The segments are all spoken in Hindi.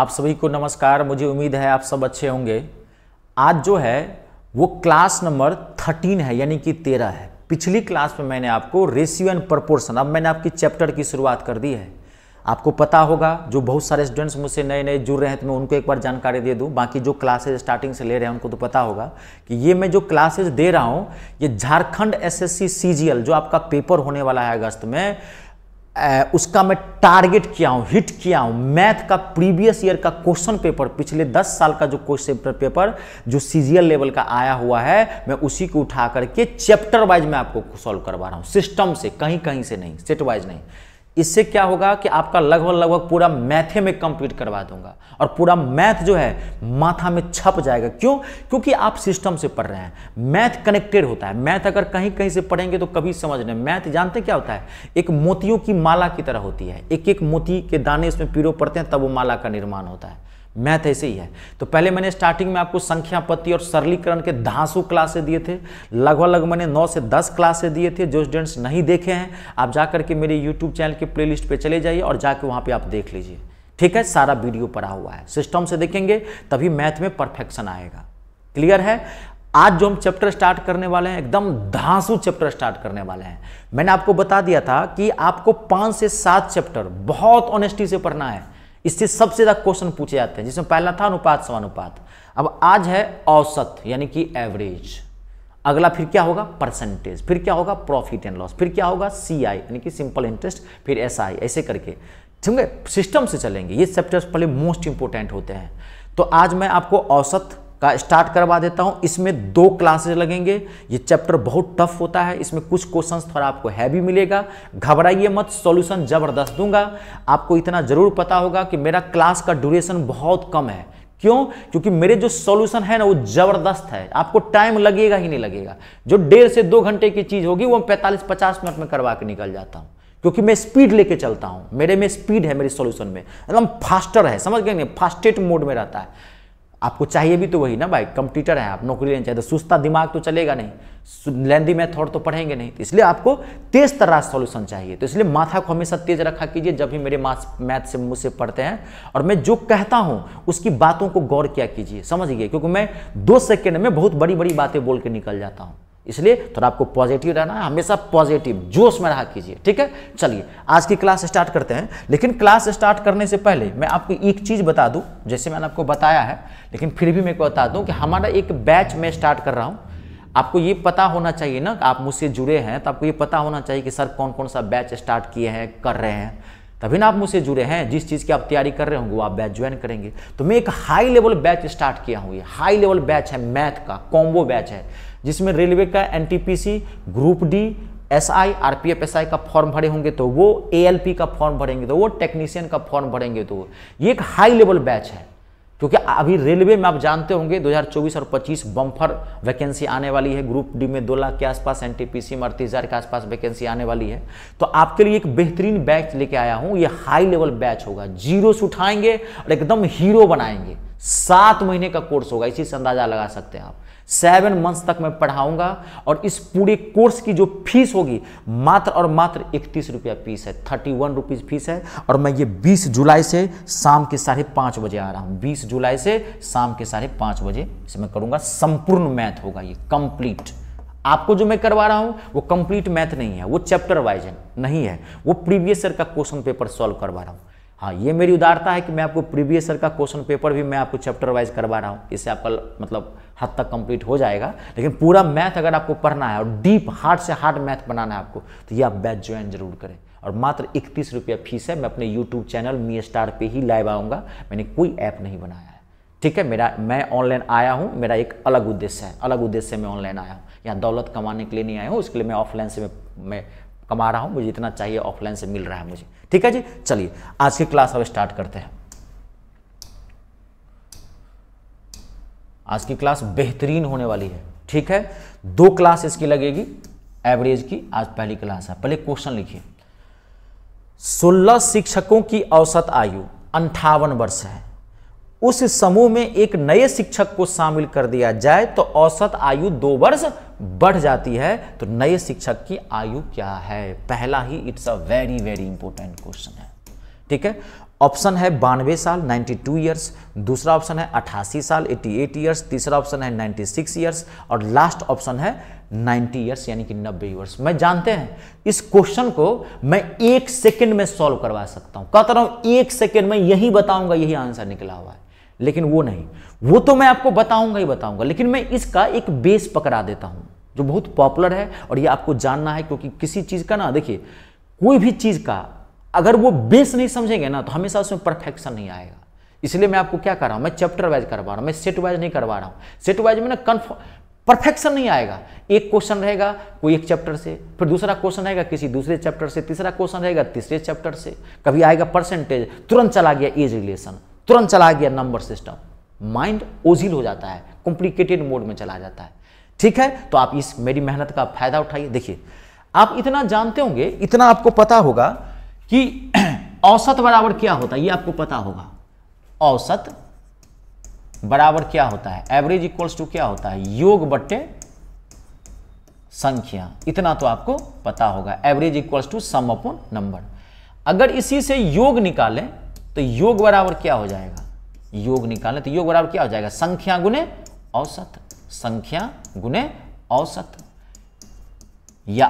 आप सभी को नमस्कार मुझे उम्मीद है आप सब अच्छे होंगे आज जो है वो क्लास नंबर थर्टीन है यानी कि तेरह है पिछली क्लास में मैंने आपको रेशियो एंड प्रपोर्सन अब मैंने आपकी चैप्टर की शुरुआत कर दी है आपको पता होगा जो बहुत सारे स्टूडेंट्स मुझसे नए नए जुड़ रहे हैं तो मैं उनको एक बार जानकारी दे दूं बाकी जो क्लासेज स्टार्टिंग से ले रहे हैं उनको तो पता होगा कि ये मैं जो क्लासेज दे रहा हूं ये झारखंड एसएससी सीजीएल जो आपका पेपर होने वाला है अगस्त में आ, उसका मैं टारगेट किया हूँ हिट किया हूँ मैथ का प्रीवियस ईयर का क्वेश्चन पेपर पिछले 10 साल का जो क्वेश्चन पेपर जो सीजीएल लेवल का आया हुआ है मैं उसी को उठा करके चैप्टर वाइज मैं आपको सॉल्व करवा रहा हूँ सिस्टम से कहीं कहीं से नहीं सेट वाइज नहीं इससे क्या होगा कि आपका लगभग लगभग पूरा मैथे में कंप्लीट करवा दूंगा और पूरा मैथ जो है माथा में छप जाएगा क्यों क्योंकि आप सिस्टम से पढ़ रहे हैं मैथ कनेक्टेड होता है मैथ अगर कहीं कहीं से पढ़ेंगे तो कभी समझ नहीं मैथ जानते क्या होता है एक मोतियों की माला की तरह होती है एक एक मोती के दाने उसमें पीरो पड़ते हैं तब वो माला का निर्माण होता है मैथ ऐसे ही है तो पहले मैंने स्टार्टिंग में आपको संख्या पत्ति और सरलीकरण के धांसू क्लासे दिए थे लगभग लगभग मैंने 9 से 10 क्लासे दिए थे जो स्टूडेंट्स नहीं देखे हैं आप जा करके मेरे यूट्यूब चैनल के प्लेलिस्ट पे चले जाइए और जाके वहाँ पे आप देख लीजिए ठीक है सारा वीडियो पड़ा हुआ है सिस्टम से देखेंगे तभी मैथ में परफेक्शन आएगा क्लियर है आज जो हम चैप्टर स्टार्ट करने वाले हैं एकदम धांसू चैप्टर स्टार्ट करने वाले हैं मैंने आपको बता दिया था कि आपको पाँच से सात चैप्टर बहुत ऑनेस्टी से पढ़ना है इससे सबसे ज़्यादा क्वेश्चन पूछे जाते हैं जिसमें पहला था अनुपात समानुपात अब आज है औसत यानी कि एवरेज अगला फिर क्या होगा परसेंटेज फिर क्या होगा प्रॉफिट एंड लॉस फिर क्या होगा सी आई यानी कि सिंपल इंटरेस्ट फिर एस आई ऐसे करके ठीक सिस्टम से चलेंगे ये चैप्टर्स पहले मोस्ट इंपॉर्टेंट होते हैं तो आज मैं आपको औसत का स्टार्ट करवा देता हूं इसमें दो क्लासेज लगेंगे ये चैप्टर बहुत टफ होता है इसमें कुछ क्वेश्चन थोड़ा आपको हैवी मिलेगा घबराइए मत सॉल्यूशन ज़बरदस्त दूंगा आपको इतना ज़रूर पता होगा कि मेरा क्लास का ड्यूरेशन बहुत कम है क्यों क्योंकि मेरे जो सॉल्यूशन है ना वो ज़बरदस्त है आपको टाइम लगेगा ही नहीं लगेगा जो डेढ़ से दो घंटे की चीज़ होगी वो पैंतालीस पचास मिनट में करवा के निकल जाता हूँ क्योंकि मैं स्पीड लेके चलता हूँ मेरे में स्पीड है मेरे सॉल्यूशन में एकदम फास्टर है समझ गए नहीं फास्टेट मोड में रहता है आपको चाहिए भी तो वही ना भाई कंप्यूटर है आप नौकरी लेना चाहिए तो सुस्ता दिमाग तो चलेगा नहीं लेंदी मेथड तो पढ़ेंगे नहीं तो इसलिए आपको तेज तरह सॉल्यूशन चाहिए तो इसलिए माथा को हमेशा तेज रखा कीजिए जब भी मेरे मास मैथ से मुझसे पढ़ते हैं और मैं जो कहता हूँ उसकी बातों को गौर किया कीजिए समझिए क्योंकि मैं दो सेकेंड में बहुत बड़ी बड़ी बातें बोल के निकल जाता हूँ इसलिए थोड़ा आपको पॉजिटिव रहना है हमेशा पॉजिटिव जोश में रहा कीजिए ठीक है चलिए आज की क्लास स्टार्ट करते हैं लेकिन क्लास स्टार्ट करने से पहले मैं आपको एक चीज़ बता दूं जैसे मैंने आपको बताया है लेकिन फिर भी मैं बता दूं कि हमारा एक बैच मैं स्टार्ट कर रहा हूं आपको ये पता होना चाहिए ना आप मुझसे जुड़े हैं तो आपको ये पता होना चाहिए कि सर कौन कौन सा बैच स्टार्ट किए हैं कर रहे हैं तभी ना आप मुझसे जुड़े हैं जिस चीज़ की आप तैयारी कर रहे होंगे वो आप बैच ज्वाइन करेंगे तो मैं एक हाई लेवल बैच स्टार्ट किया हूँ ये हाई लेवल बैच है मैथ का कॉम्बो बैच है जिसमें रेलवे का NTPC group D SI RPF SI का फॉर्म भरे होंगे तो वो एएलपी का फॉर्म भरेंगे तो वो टेक्नीशियन का फॉर्म भरेंगे तो वो ये एक हाई लेवल बैच है क्योंकि अभी रेलवे में आप जानते होंगे 2024 और 25 बम्फर वैकेंसी आने वाली है ग्रुप डी में दो लाख के आसपास एन टी पी सी में अड़तीस हज़ार के आसपास वैकेंसी आने वाली है तो आपके लिए एक बेहतरीन बैच लेके आया हूँ ये हाई लेवल बैच होगा जीरो से उठाएंगे और एकदम हीरो बनाएंगे सात महीने का कोर्स होगा इसी से अंदाजा लगा सकते हैं आप सेवन मंथ्स तक मैं पढ़ाऊंगा और इस पूरे कोर्स की जो फीस होगी मात्र और मात्र इकतीस रुपया फीस है थर्टी वन रुपीज़ फीस है और मैं ये बीस जुलाई से शाम के साढ़े पांच बजे आ रहा हूं बीस जुलाई से शाम के साढ़े पांच बजे इसे मैं करूंगा संपूर्ण मैथ होगा ये कंप्लीट आपको जो मैं करवा रहा हूं वो कंप्लीट मैथ नहीं है वो चैप्टर वाइज नहीं है वो प्रीवियस ईयर का क्वेश्चन पेपर सॉल्व करवा रहा हूँ हाँ ये मेरी उदारता है कि मैं आपको प्रीवियस ईयर का क्वेश्चन पेपर भी मैं आपको चैप्टर वाइज करवा रहा हूँ इससे आपका मतलब हद तक कंप्लीट हो जाएगा लेकिन पूरा मैथ अगर आपको पढ़ना है और डीप हार्ड से हार्ड मैथ बनाना है आपको तो ये आप बैच ज्वाइन जरूर करें और मात्र इकतीस रुपया फीस है मैं अपने यूट्यूब चैनल मी स्टार पर ही लाइव आऊँगा मैंने कोई ऐप नहीं बनाया है ठीक है मेरा मैं ऑनलाइन आया हूँ मेरा एक अलग उद्देश्य है अलग उद्देश्य से मैं ऑनलाइन आया हूँ यहाँ दौलत कमाने के लिए नहीं आया हूँ उसके लिए मैं ऑफलाइन से मैं, मैं कमा रहा हूँ मुझे इतना चाहिए ऑफलाइन से मिल रहा है मुझे ठीक है जी चलिए आज की क्लास अब स्टार्ट करते हैं आज की क्लास बेहतरीन होने वाली है ठीक है दो क्लास इसकी लगेगी एवरेज की आज पहली क्लास है पहले क्वेश्चन लिखिए सोलह शिक्षकों की औसत आयु अंठावन वर्ष है उस समूह में एक नए शिक्षक को शामिल कर दिया जाए तो औसत आयु दो वर्ष बढ़ जाती है तो नए शिक्षक की आयु क्या है पहला ही it's a very very important question है ठीक है ऑप्शन है बानवे साल 92 ईयर्स दूसरा ऑप्शन है 88 साल 88 ईयर्स तीसरा ऑप्शन है 96 ईयर्स और लास्ट ऑप्शन है 90 ईयर्स यानी कि 90 ईयर्स मैं जानते हैं इस क्वेश्चन को मैं एक सेकंड में सॉल्व करवा सकता हूं कहता रहा हूं एक सेकंड में यही बताऊंगा यही आंसर निकला हुआ है लेकिन वो नहीं वो तो मैं आपको बताऊंगा ही बताऊंगा लेकिन मैं इसका एक बेस पकड़ा देता हूं जो बहुत पॉपुलर है और ये आपको जानना है क्योंकि किसी चीज़ का ना देखिए कोई भी चीज़ का अगर वो बेस नहीं समझेंगे ना तो हमेशा उसमें परफेक्शन नहीं आएगा इसलिए मैं आपको क्या कर रहा हूं मैं चैप्टर वाइज करवा रहा हूं मैं सेट वाइज नहीं करवा रहा हूं सेट वाइज में ना कन्फर्म परफेक्शन नहीं आएगा एक क्वेश्चन रहेगा कोई एक चैप्टर से फिर दूसरा क्वेश्चन रहेगा किसी दूसरे चैप्टर से तीसरा क्वेश्चन रहेगा तीसरे चैप्टर से कभी आएगा परसेंटेज तुरंत चला गया एज रिलेशन तुरंत चला गया नंबर सिस्टम माइंड ओझिल हो जाता है कॉम्प्लिकेटेड मोड में चला जाता है ठीक है तो आप इस मेरी मेहनत का फायदा उठाइए देखिए आप इतना जानते होंगे इतना आपको पता होगा कि औसत बराबर क्या होता है ये आपको पता होगा औसत बराबर क्या होता है एवरेज इक्वल्स टू क्या होता है योग बट्टे संख्या इतना तो आपको पता होगा average equals to sum upon number अगर इसी से योग निकालें तो योग बराबर क्या हो जाएगा योग निकालें तो योग बराबर क्या हो जाएगा संख्या गुने औसत संख्या गुने औसत या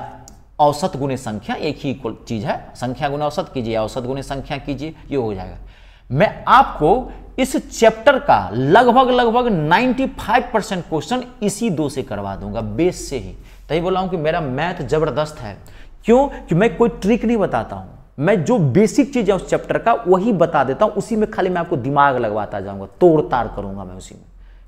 औसत गुने संख्या एक ही इक्वल चीज़ है संख्या गुने औसत कीजिए औसत गुने संख्या कीजिए ये हो जाएगा मैं आपको इस चैप्टर का लगभग लगभग 95 परसेंट क्वेश्चन इसी दो से करवा दूंगा बेस से ही तभी बोला हूं कि मेरा मैथ जबरदस्त है क्यों कि मैं कोई ट्रिक नहीं बताता हूं मैं जो बेसिक चीज़ है उस चैप्टर का वही बता देता हूं उसी में खाली मैं आपको दिमाग लगवाता जाऊंगा तोड़ ताड़ करूंगा मैं उसी में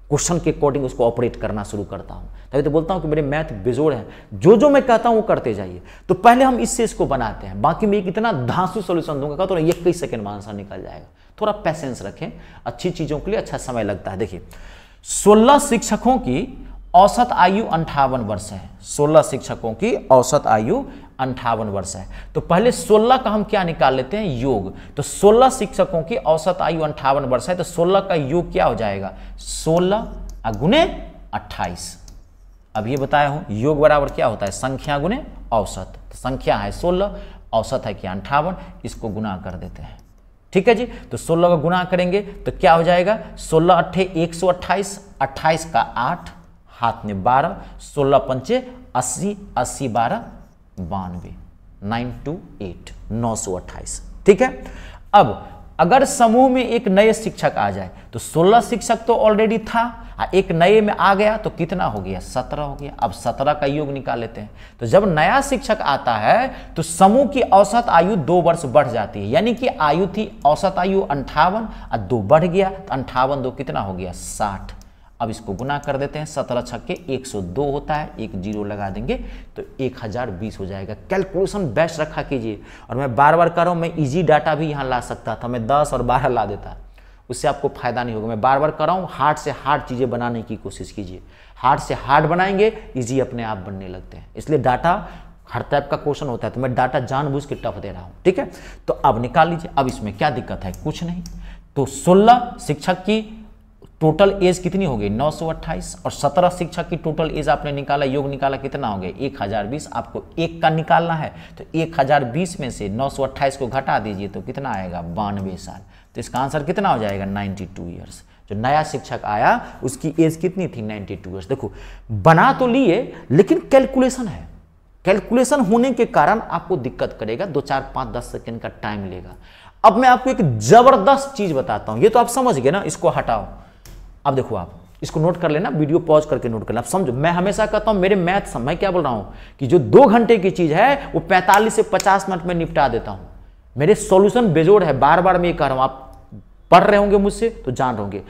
क्वेश्चन के अकॉर्डिंग उसको ऑपरेट करना शुरू करता हूं तभी तो बोलता हूं कि मेरे मैथ बेजोड़ है जो जो मैं कहता हूं वो करते जाइए तो पहले हम इससे इसको बनाते हैं बाकी मैं इतना धांसू सोल्यूशन दूंगा का तो ना कई सेकेंड में आंसर निकल जाएगा थोड़ा पैसेंस रखें अच्छी चीज़ों के लिए अच्छा समय लगता है देखिए सोलह शिक्षकों की औसत आयु अंठावन वर्ष है सोलह शिक्षकों की औसत आयु अंठावन वर्ष है तो पहले 16 का हम क्या निकाल लेते हैं योग तो 16 शिक्षकों की औसत आयु अंठावन वर्ष है तो 16 का योग क्या हो जाएगा 16 अगुने अट्ठाईस अब ये बताया हूं योग बराबर क्या होता है संख्या गुने औसत तो संख्या है 16 औसत है क्या अंठावन इसको गुना कर देते हैं ठीक है जी तो 16 का गुना करेंगे तो क्या हो जाएगा 16 अट्ठे एक सौ अट्ठाईस अट्ठाईस का आठ हाथ में बारह सोलह पंचे अस्सी अस्सी बारह बानवे नाइन टू एट नौ सौ अट्ठाईस ठीक है अब अगर समूह में एक नए शिक्षक आ जाए तो 16 शिक्षक तो ऑलरेडी था आ हाँ, एक नए में आ गया तो कितना हो गया 17 हो गया अब 17 का योग निकाल लेते हैं तो जब नया शिक्षक आता है तो समूह की औसत आयु दो वर्ष बढ़ जाती है यानी कि आयु थी औसत आयु अंठावन और दो बढ़ गया तो अंठावन दो कितना हो गया साठ अब इसको गुना कर देते हैं सत्रह छक्के 102 होता है एक जीरो लगा देंगे तो 1020 हो जाएगा कैलकुलेशन बेस्ट रखा कीजिए और मैं बार बार कह रहा हूँ मैं इजी डाटा भी यहाँ ला सकता था मैं 10 और 12 ला देता उससे आपको फायदा नहीं होगा मैं बार बार कर रहा हूँ हार्ड से हार्ड चीज़ें बनाने की कोशिश कीजिए हार्ड से हार्ड बनाएंगे ईजी अपने आप बनने लगते हैं इसलिए डाटा हर टाइप का क्वेश्चन होता है तो मैं डाटा जानबूझ के टफ दे रहा हूँ ठीक है तो अब निकाल लीजिए अब इसमें क्या दिक्कत है कुछ नहीं तो सोलह शिक्षक की टोटल एज कितनी हो गई 928 और 17 शिक्षक की टोटल एज आपने निकाला योग निकाला कितना हो गया एक आपको एक का निकालना है तो 1020 में से नौ को घटा दीजिए तो कितना आएगा बानवे साल तो इसका आंसर कितना हो जाएगा 92 टू ईयर्स जो नया शिक्षक आया उसकी एज कितनी थी 92 टू ईयर्स देखो बना तो लिए लेकिन कैलकुलेशन है कैलकुलेशन होने के कारण आपको दिक्कत करेगा दो चार पाँच दस सेकेंड का टाइम लेगा अब मैं आपको एक जबरदस्त चीज़ बताता हूँ ये तो आप समझ गए ना इसको हटाओ अब देखो आप इसको नोट कर लेना वीडियो पॉज करके नोट करना लेना समझो मैं हमेशा कहता हूँ मेरे मैथ मैं क्या बोल रहा हूँ कि जो दो घंटे की चीज़ है वो पैंतालीस से पचास मिनट में निपटा देता हूँ मेरे सॉल्यूशन बेजोड़ है बार बार मैं ये कह रहा हूँ आप पढ़ रहे होंगे मुझसे तो जान रहे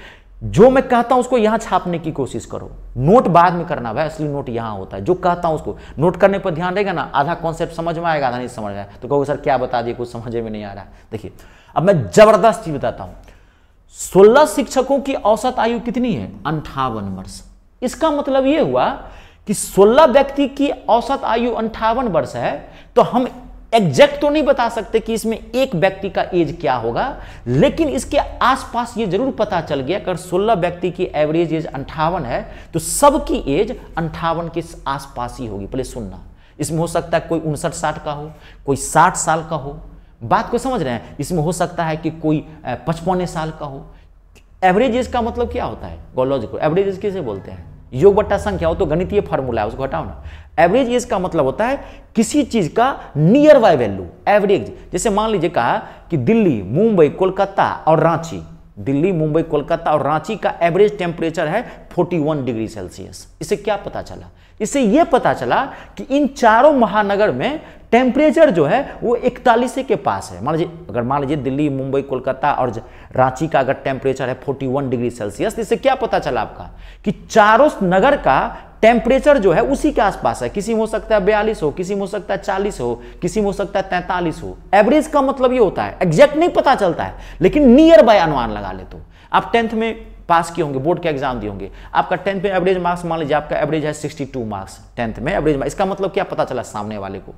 जो मैं कहता हूं उसको यहां छापने की कोशिश करो नोट बाद में करना भाई असली नोट यहां होता है जो कहता हूं उसको नोट करने पर ध्यान रहेगा ना आधा कॉन्सेप्ट समझ में आएगा आधा नहीं समझ में आएगा तो कहोगे सर क्या बता दिए कुछ समझ में नहीं आ रहा देखिए अब मैं जबरदस्त चीज बताता हूं सोलह शिक्षकों की औसत आयु कितनी है अंठावन वर्ष इसका मतलब यह हुआ कि सोलह व्यक्ति की औसत आयु अंठावन वर्ष है तो हम एग्जैक्ट तो नहीं बता सकते कि इसमें एक व्यक्ति का एज क्या होगा लेकिन इसके आसपास ये जरूर पता चल गया अगर 16 व्यक्ति की एवरेज एज अंठावन है तो सबकी एज अंठावन के आसपास ही होगी पहले सुनना इसमें हो सकता है कोई उनसठ साठ का हो कोई साठ साल का हो बात को समझ रहे हैं इसमें हो सकता है कि कोई पचपौने साल का हो एवरेज एज का मतलब क्या होता है गोलॉज को एवरेज एज किसे बोलते हैं योग बट्टा संख्या हो तो गणितीय फॉर्मूला है उसको हटाओ ना एवरेज एज का मतलब होता है किसी चीज का नियर बाय वैल्यू एवरेज जैसे मान लीजिए कहा कि दिल्ली मुंबई कोलकाता और रांची दिल्ली मुंबई कोलकाता और रांची का एवरेज टेम्परेचर है 41 डिग्री सेल्सियस इससे क्या पता चला इससे यह पता चला कि इन चारों महानगर में टेम्परेचर जो है वो इकतालीस के पास है मान लीजिए अगर मान लीजिए दिल्ली मुंबई कोलकाता और रांची का अगर टेम्परेचर है 41 डिग्री सेल्सियस तो इससे क्या पता चला आपका कि चारों नगर का टेम्परेचर जो है उसी के आसपास है किसी में हो सकता है बयालीस हो किसी में हो सकता है चालीस हो किसी में हो सकता है तैंतालीस हो एवरेज का मतलब ये होता है एग्जैक्ट नहीं पता चलता है लेकिन नियर बाय अनुमान लगा ले तो आप टेंथ में पास किए होंगे बोर्ड के एग्जाम दिए होंगे आपका टेंथ में एवरेज मार्क्स मान लीजिए आपका एवरेज है 62 मार्क्स टेंथ में एवरेज मार्क्स इसका मतलब क्या पता चला सामने वाले को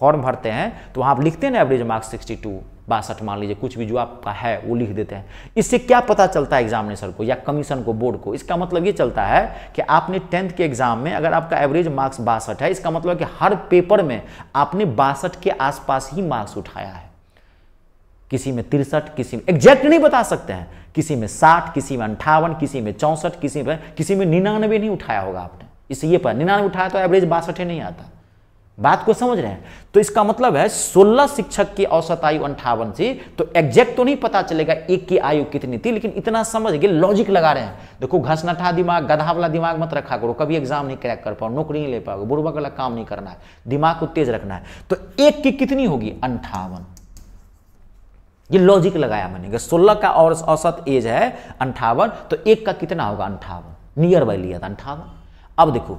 फॉर्म भरते हैं तो वहाँ आप लिखते हैं ना एवरेज मार्क्स सिक्सटी टू बासठ मान लीजिए कुछ भी जो आपका है वो लिख देते हैं इससे क्या पता चलता है एग्जामिनेशन को या कमीशन को बोर्ड को इसका मतलब ये चलता है कि आपने टेंथ के एग्जाम में अगर आपका एवरेज मार्क्स बासठ है इसका मतलब कि हर पेपर में आपने बासठ के आसपास ही मार्क्स उठाया है किसी में तिरसठ किसी में एग्जैक्ट नहीं बता सकते हैं किसी में साठ किसी में अंठावन किसी में चौंसठ किसी में किसी में निन्यानवे नहीं उठाया होगा आपने इससे ये पता निन्यानवे उठाया तो एवरेज बासठ ही नहीं आता बात को समझ रहे हैं तो इसका मतलब है 16 शिक्षक की औसत आयु अंठावन थी तो एग्जैक्ट तो नहीं पता चलेगा एक की आयु कितनी थी लेकिन इतना समझ गए लॉजिक लगा रहे हैं देखो घसनठा दिमाग गधा वाला दिमाग मत रखा करो कभी एग्जाम नहीं क्रैक कर पाओ नौकरी नहीं ले पाओगे बुढ़वा वाला काम नहीं करना है दिमाग को तेज रखना है तो एक की कितनी होगी अंठावन ये लॉजिक लगाया मैंने सोलह का और औसत एज है अंठावन तो एक का कितना होगा अंठावन नियर बाई लिया था अंठावन अब देखो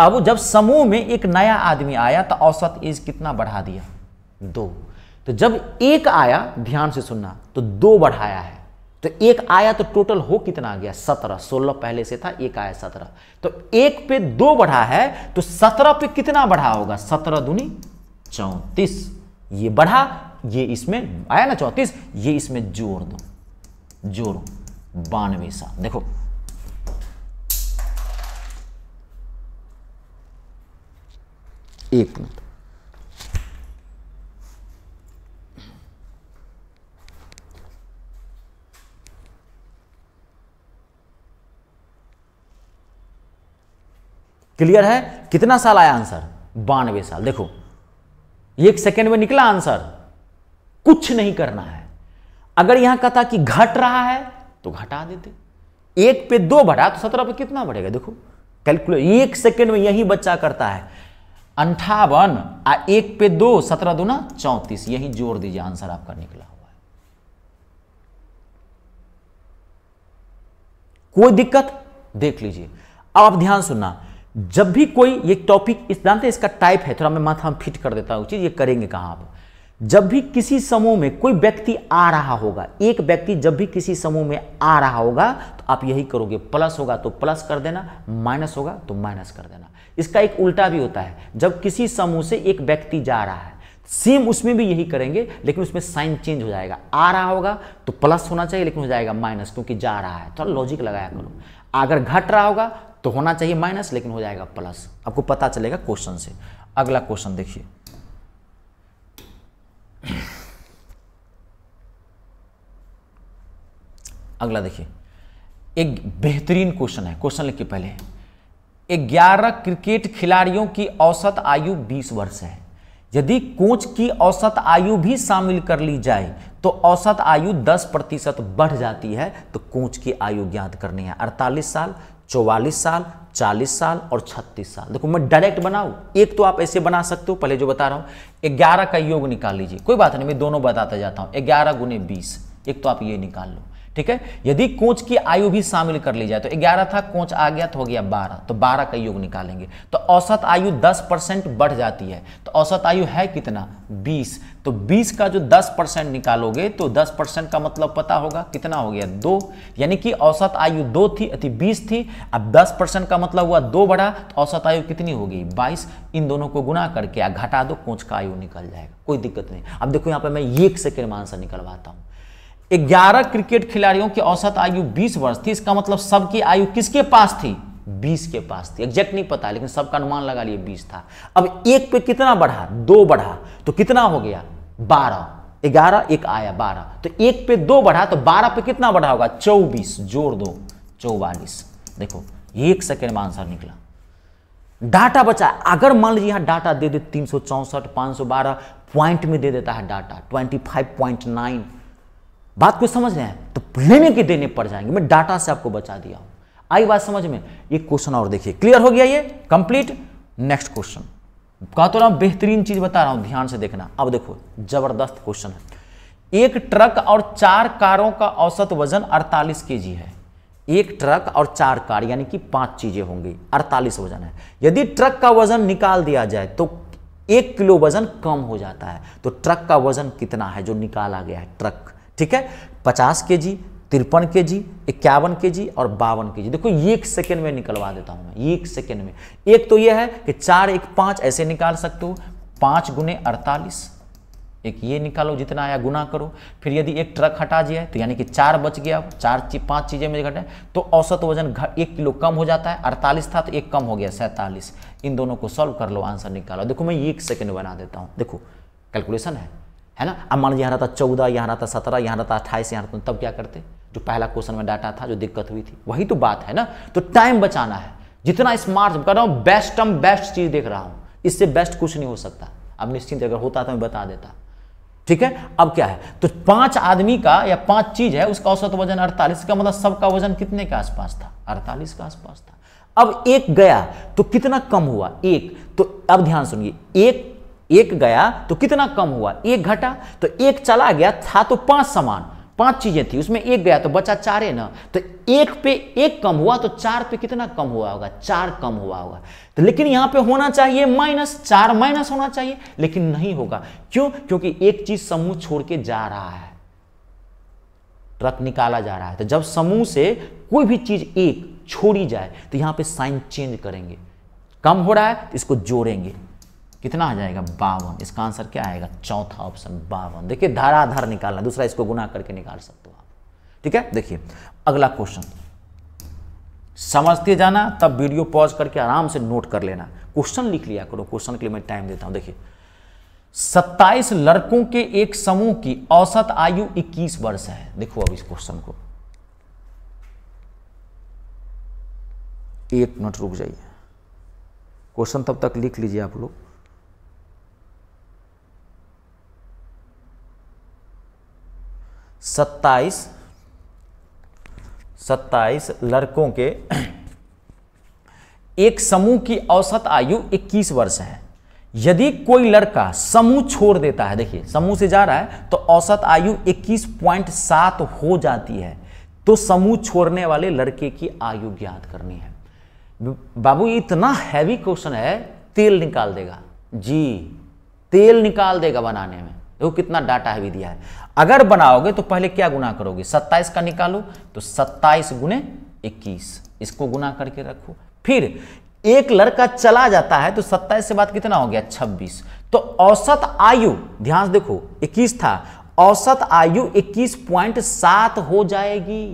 अब जब समूह में एक नया आदमी आया तो औसत एज कितना बढ़ा दिया दो तो जब एक आया ध्यान से सुनना तो दो बढ़ाया है तो एक आया तो टोटल हो कितना आ गया सत्रह सोलह पहले से था एक आया सत्रह तो एक पे दो बढ़ा है तो सत्रह पे कितना बढ़ा होगा सत्रह दुनी चौंतीस ये बढ़ा ये इसमें आया ना चौंतीस ये इसमें जोड़ दो जोड़ो बानवे सा देखो एक मिनट क्लियर है कितना साल आया आंसर बानवे साल देखो एक सेकेंड में निकला आंसर कुछ नहीं करना है अगर यहां कहता कि घट रहा है तो घटा देते एक पे दो बढ़ा तो सत्रह पे कितना बढ़ेगा देखो कैलकुलेट एक सेकंड में यही बच्चा करता है अंठावन आ एक पे दो सत्रह दूना चौंतीस यही जोड़ दीजिए आंसर आपका निकला हुआ है कोई दिक्कत देख लीजिए अब आप ध्यान सुनना जब भी कोई एक टॉपिक इस जानते हैं इसका टाइप है थोड़ा मैं माथा में फिट कर देता हूँ चीज ये करेंगे कहां आप जब भी किसी समूह में कोई व्यक्ति आ रहा होगा एक व्यक्ति जब भी किसी समूह में आ रहा होगा तो आप यही करोगे प्लस होगा तो प्लस कर देना माइनस होगा तो माइनस कर देना इसका एक उल्टा भी होता है जब किसी समूह से एक व्यक्ति जा रहा है सेम उसमें भी यही करेंगे लेकिन उसमें साइन चेंज हो जाएगा आ रहा होगा तो प्लस होना चाहिए लेकिन हो जाएगा माइनस क्योंकि जा रहा है थोड़ा तो लॉजिक लगाया करो अगर घट रहा होगा तो होना चाहिए माइनस लेकिन हो जाएगा प्लस आपको पता चलेगा क्वेश्चन से अगला क्वेश्चन देखिए अगला देखिए एक बेहतरीन क्वेश्चन है क्वेश्चन लिखिए पहले ग्यारह क्रिकेट खिलाड़ियों की औसत आयु 20 वर्ष है यदि कोच की औसत आयु भी शामिल कर ली जाए तो औसत आयु 10 प्रतिशत बढ़ जाती है तो कोच की आयु ज्ञात करनी है 48 साल 44 साल चालीस साल और छत्तीस साल देखो मैं डायरेक्ट बनाऊ एक तो आप ऐसे बना सकते हो पहले जो बता रहा हूँ ग्यारह का योग निकाल लीजिए कोई बात नहीं मैं दोनों बताता जाता हूँ ग्यारह गुने बीस एक तो आप ये निकाल लो ठीक है यदि कोच की आयु भी शामिल कर ली जाए तो 11 था कोच आ गया तो हो गया 12 तो 12 का योग निकालेंगे तो औसत आयु 10 परसेंट बढ़ जाती है तो औसत आयु है कितना 20 तो 20 का जो 10 परसेंट निकालोगे तो 10 परसेंट का मतलब पता होगा कितना हो गया दो यानी कि औसत आयु दो थी अति 20 थी अब 10 परसेंट का मतलब हुआ दो बढ़ा तो औसत आयु कितनी होगी 22 इन दोनों को गुना करके या घटा दो कोच का आयु निकल जाएगा कोई दिक्कत नहीं अब देखो यहाँ पर मैं एक सेकेंड में आंसर निकलवाता हूँ ग्यारह क्रिकेट खिलाड़ियों की औसत आयु 20 वर्ष थी इसका मतलब सबकी आयु किसके पास थी 20 के पास थी एग्जैक्ट नहीं पता लेकिन सबका अनुमान लगा लिए 20 था अब एक पे कितना बढ़ा दो बढ़ा तो कितना हो गया बारह ग्यारह एक आया बारह तो एक पे दो बढ़ा तो बारह पे कितना बढ़ा होगा चौबीस जोड़ दो चौवालीस देखो एक सेकेंड में आंसर निकला डाटा बचा अगर मान लीजिए यहाँ डाटा दे दे तीन सौ चौसठ पाँच सौ बारह पॉइंट में दे देता है data twenty five point nine बात को समझ रहे हैं तो लेने के देने पड़ जाएंगे मैं डाटा से आपको बचा दिया हूँ आई बात समझ में एक क्वेश्चन और देखिए क्लियर हो गया ये कंप्लीट नेक्स्ट क्वेश्चन कहा तो ना बेहतरीन चीज बता रहा हूं ध्यान से देखना अब देखो जबरदस्त क्वेश्चन है एक ट्रक और चार कारों का औसत वजन अड़तालीस के है एक ट्रक और चार कार यानी कि पांच चीजें होंगी अड़तालीस वजन है यदि ट्रक का वजन निकाल दिया जाए तो एक किलो वजन कम हो जाता है तो ट्रक का वजन कितना है जो निकाला गया है ट्रक ठीक है पचास के जी तिरपन के जी इक्यावन के जी और बावन के जी देखो एक सेकेंड में निकलवा देता हूँ मैं एक सेकेंड में एक तो यह है कि चार एक पाँच ऐसे निकाल सकते हो पाँच गुने अड़तालीस एक ये निकालो जितना आया गुना करो फिर यदि एक ट्रक हटा जाए तो यानी कि चार बच गया चार ची, पांच चीज़ें में घटे तो औसत वजन घट एक किलो कम हो जाता है अड़तालीस था तो एक कम हो गया सैंतालीस इन दोनों को सॉल्व कर लो आंसर निकालो देखो मैं एक सेकेंड बना देता हूँ देखो कैलकुलेशन है है ना अब मान लीजिए यहाँ रहता चौदह यहाँ रहता सत्रह यहाँ रहता अट्ठाईस यहाँ रहता तब क्या करते जो पहला क्वेश्चन में डाटा था जो दिक्कत हुई थी वही तो बात है ना तो टाइम बचाना है जितना स्मार्ट कर रहा हूँ बेस्ट हम बेस्ट चीज़ देख रहा हूँ इससे बेस्ट कुछ नहीं हो सकता अब निश्चिंत अगर होता तो मैं बता देता ठीक है अब क्या है तो पांच आदमी का या पांच चीज है उसका औसत वजन 48 का मतलब सबका वजन कितने के आसपास था 48 का आसपास था अब एक गया तो कितना कम हुआ एक तो अब ध्यान सुनिए एक एक गया तो कितना कम हुआ एक घटा तो एक चला गया था तो पांच समान पांच चीजें थी उसमें एक गया तो बचा चार है ना तो एक पे एक कम हुआ तो चार पे कितना कम हुआ होगा चार कम हुआ होगा तो लेकिन यहां पे होना चाहिए माइनस चार माइनस होना चाहिए लेकिन नहीं होगा क्यों क्योंकि एक चीज समूह छोड़ के जा रहा है ट्रक निकाला जा रहा है तो जब समूह से कोई भी चीज एक छोड़ी जाए तो यहां पर साइन चेंज करेंगे कम हो रहा है तो इसको जोड़ेंगे कितना आ जाएगा बावन इसका आंसर क्या आएगा चौथा ऑप्शन बावन देखिए धाराधार निकालना दूसरा इसको गुना करके निकाल सकते हो आप ठीक है देखिए अगला क्वेश्चन समझते जाना तब वीडियो पॉज करके आराम से नोट कर लेना क्वेश्चन लिख लिया करो क्वेश्चन के लिए मैं टाइम देता हूं देखिए सत्ताईस लड़कों के एक समूह की औसत आयु 21 वर्ष है देखो अब इस क्वेश्चन को एक मिनट रुक जाइए क्वेश्चन तब तक लिख लीजिए आप लोग सत्ताईस सत्ताईस लड़कों के एक समूह की औसत आयु 21 वर्ष है यदि कोई लड़का समूह छोड़ देता है देखिए समूह से जा रहा है तो औसत आयु 21.7 हो जाती है तो समूह छोड़ने वाले लड़के की आयु ज्ञात करनी है बाबू इतना हैवी क्वेश्चन है तेल निकाल देगा जी तेल निकाल देगा बनाने में देखो कितना डाटा हैवी दिया है अगर बनाओगे तो पहले क्या गुना करोगे सत्ताईस का निकालो तो सत्ताईस गुने इक्कीस इसको गुना करके रखो फिर एक लड़का चला जाता है तो सत्ताईस से बात कितना हो गया छब्बीस तो औसत आयु ध्यान देखो इक्कीस था औसत आयु इक्कीस पॉइंट सात हो जाएगी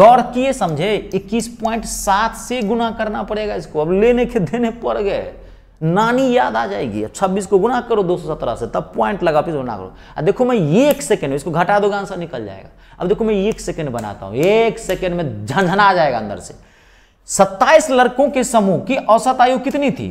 गौर किए समझे इक्कीस पॉइंट सात से गुना करना पड़ेगा इसको अब लेने के देने पड़ गए नानी याद आ जाएगी छब्बीस को गुना करो दो सौ सत्रह से तब पॉइंट लगा फिर गुना करो अब देखो मैं ये एक सेकेंड इसको घटा दोगे आंसर निकल जाएगा अब देखो मैं एक सेकेंड बनाता हूँ एक सेकेंड में झंझना आ जाएगा अंदर से सत्ताईस लड़कों के समूह की औसत आयु कितनी थी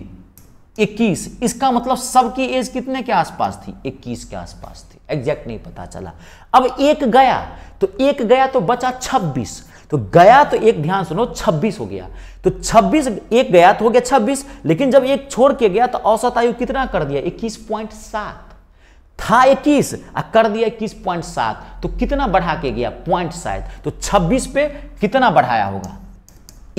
इक्कीस इसका मतलब सबकी एज कितने के आसपास थी इक्कीस के आसपास थी एग्जैक्ट नहीं पता चला अब एक गया तो एक गया तो बचा छब्बीस तो गया तो एक ध्यान सुनो 26 हो गया तो 26 एक गया तो हो गया 26 लेकिन जब एक छोड़ के गया तो औसत आयु कितना कर दिया 21.7 था 21 आ कर दिया 21.7 तो कितना बढ़ा के गया पॉइंट सात तो 26 पे कितना बढ़ाया होगा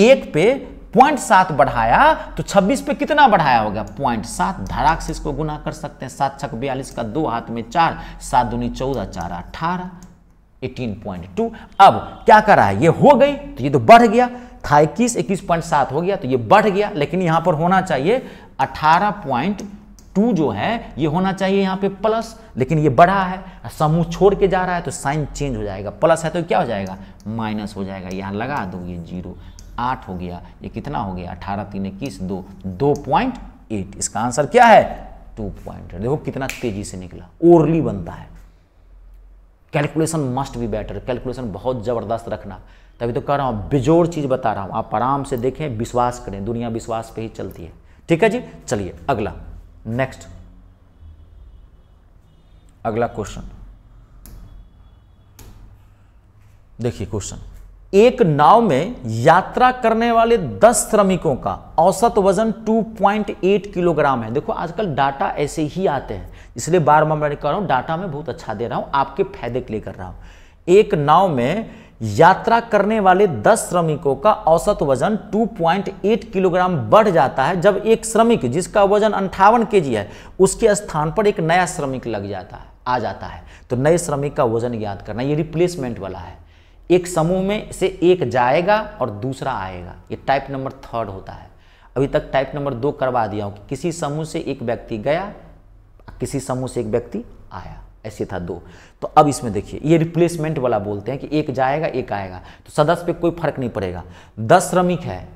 एक पे पॉइंट सात बढ़ाया तो 26 पे कितना बढ़ाया होगा पॉइंट सात धड़ाक से इसको गुना कर सकते हैं सात छक बयालीस का दो हाथ में चार सात दूनी चौदह चार अठारह 18.2 अब क्या कर रहा है ये हो गई तो ये तो बढ़ गया था इक्कीस इक्कीस पॉइंट सात हो गया तो ये बढ़ गया लेकिन यहाँ पर होना चाहिए अठारह पॉइंट टू जो है ये होना चाहिए यहाँ पे प्लस लेकिन ये बढ़ा है समूह छोड़ के जा रहा है तो साइन चेंज हो जाएगा प्लस है तो क्या हो जाएगा माइनस हो जाएगा यहाँ लगा दो ये जीरो आठ हो गया ये कितना हो गया अठारह तीन इक्कीस दो दो पॉइंट एट इसका आंसर क्या है टू पॉइंट देखो कितना तेजी से निकला ओरली बनता है calculation must be better calculation बहुत ज़बरदस्त रखना तभी तो कह रहा हूँ बेजोड़ चीज़ बता रहा हूँ आप आराम से देखें विश्वास करें दुनिया विश्वास पे ही चलती है ठीक है जी चलिए अगला नेक्स्ट अगला क्वेश्चन देखिए क्वेश्चन एक नाव में यात्रा करने वाले 10 श्रमिकों का औसत वजन 2.8 किलोग्राम है देखो आजकल डाटा ऐसे ही आते हैं इसलिए बार बार मैं कह रहा हूँ डाटा मैं बहुत अच्छा दे रहा हूँ आपके फायदे के लिए कर रहा हूँ एक नाव में यात्रा करने वाले 10 श्रमिकों का औसत वजन 2.8 किलोग्राम बढ़ जाता है जब एक श्रमिक जिसका वजन अंठावन के है उसके स्थान पर एक नया श्रमिक लग जाता है आ जाता है तो नए श्रमिक का वजन याद करना ये रिप्लेसमेंट वाला है एक समूह में से एक जाएगा और दूसरा आएगा ये टाइप नंबर थर्ड होता है अभी तक टाइप नंबर दो करवा दिया हूँ कि किसी समूह से एक व्यक्ति गया किसी समूह से एक व्यक्ति आया ऐसे था दो तो अब इसमें देखिए ये रिप्लेसमेंट वाला बोलते हैं कि एक जाएगा एक आएगा तो सदस्य पे कोई फर्क नहीं पड़ेगा दस श्रमिक है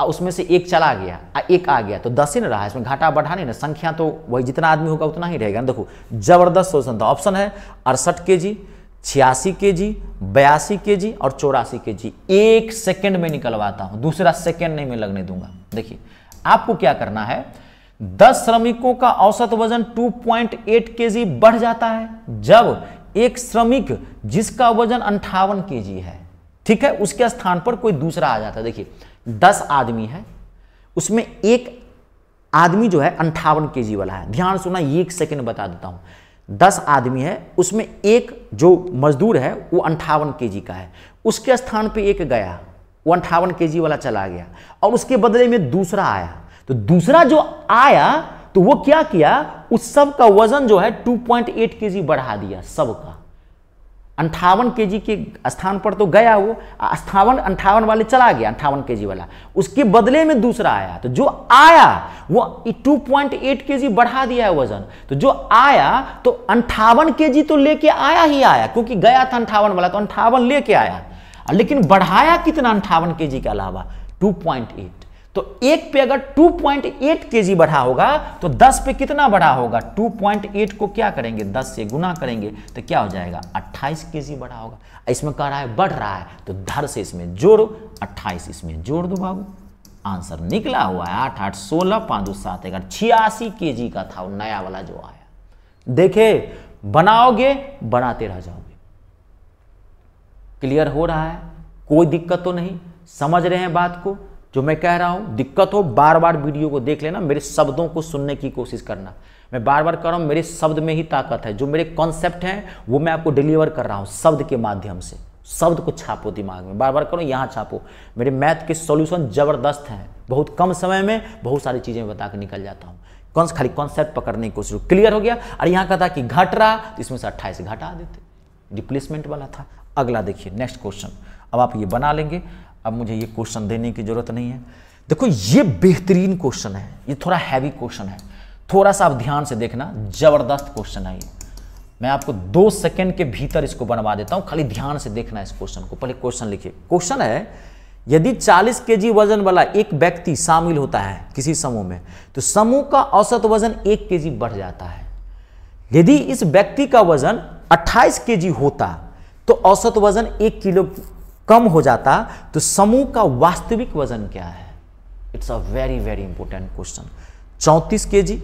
और उसमें से एक चला गया आ एक आ गया तो दस ही ना रहा इसमें घाटा बढ़ा नहीं ना संख्या तो वही जितना आदमी होगा उतना ही रहेगा देखो जबरदस्त सोल्यूशन था ऑप्शन है अड़सठ के जी छियासी के जी बयासी के जी और चौरासी के जी एक सेकेंड में निकलवाता हूँ दूसरा सेकेंड नहीं मैं लगने दूंगा देखिए आपको क्या करना है दस श्रमिकों का औसत वजन 2.8 केजी बढ़ जाता है जब एक श्रमिक जिसका वजन अंठावन केजी है ठीक है उसके स्थान पर कोई दूसरा आ जाता है देखिए दस आदमी है उसमें एक आदमी जो है अंठावन केजी वाला है ध्यान सुना एक सेकेंड बता देता हूं दस आदमी है उसमें एक जो मजदूर है वो अंठावन के का है उसके स्थान पर एक गया वो अंठावन के वाला चला गया और उसके बदले में दूसरा आया तो दूसरा जो आया तो वो क्या किया उस सब का वजन जो है 2.8 केजी बढ़ा दिया सब का अंठावन के के स्थान पर तो गया वो अस्थावन अंठावन वाले चला गया अंठावन के वाला उसके बदले में दूसरा आया तो जो आया वो 2.8 के बढ़ा दिया है वजन तो जो आया तो अंठावन के तो लेके आया ही आया क्योंकि गया था अंठावन वाला तो अंठावन लेके आया लेकिन बढ़ाया कितना अंठावन के के अलावा 2.8 तो एक पे अगर 2.8 पॉइंट बढ़ा होगा तो 10 पे कितना बढ़ा होगा 2.8 को क्या करेंगे 10 से गुना करेंगे तो क्या हो जाएगा 28 के बढ़ा होगा इसमें कह रहा है बढ़ रहा है तो धर से इसमें जोड़ो 28 इसमें जोड़ दो बाबू आंसर निकला हुआ है आठ आठ सोलह पाँच दो सात अगर छियासी के जी का था वो नया वाला जो आया देखे बनाओगे बनाते रह जाओगे क्लियर हो रहा है कोई दिक्कत तो नहीं समझ रहे हैं बात को जो मैं कह रहा हूँ दिक्कत हो बार बार वीडियो को देख लेना मेरे शब्दों को सुनने की कोशिश करना मैं बार बार कर रहा हूँ मेरे शब्द में ही ताकत है जो मेरे कॉन्सेप्ट हैं वो मैं आपको डिलीवर कर रहा हूँ शब्द के माध्यम से शब्द को छापो दिमाग में बार बार करो यहाँ छापो मेरे मैथ के सॉल्यूशन ज़बरदस्त हैं बहुत कम समय में बहुत सारी चीज़ें बता के निकल जाता हूँ कौन सा खाली कॉन्सेप्ट पकड़ने की कोशिश क्लियर हो गया और यहाँ का था कि घट रहा तो इसमें से अट्ठाईस घटा देते रिप्लेसमेंट वाला था अगला देखिए नेक्स्ट क्वेश्चन अब आप ये बना लेंगे अब मुझे ये क्वेश्चन देने की ज़रूरत नहीं है देखो ये बेहतरीन क्वेश्चन है ये थोड़ा हैवी क्वेश्चन है थोड़ा सा आप ध्यान से देखना ज़बरदस्त क्वेश्चन है ये मैं आपको दो सेकंड के भीतर इसको बनवा देता हूँ खाली ध्यान से देखना इस क्वेश्चन को पहले क्वेश्चन लिखिए क्वेश्चन है यदि 40 जी वजन वाला एक व्यक्ति शामिल होता है किसी समूह में तो समूह का औसत वजन एक जी बढ़ जाता है यदि इस व्यक्ति का वजन 28 जी होता तो औसत वजन एक किलो कम हो जाता तो समूह का वास्तविक वजन क्या है it's a very very important question चौंतीस के जी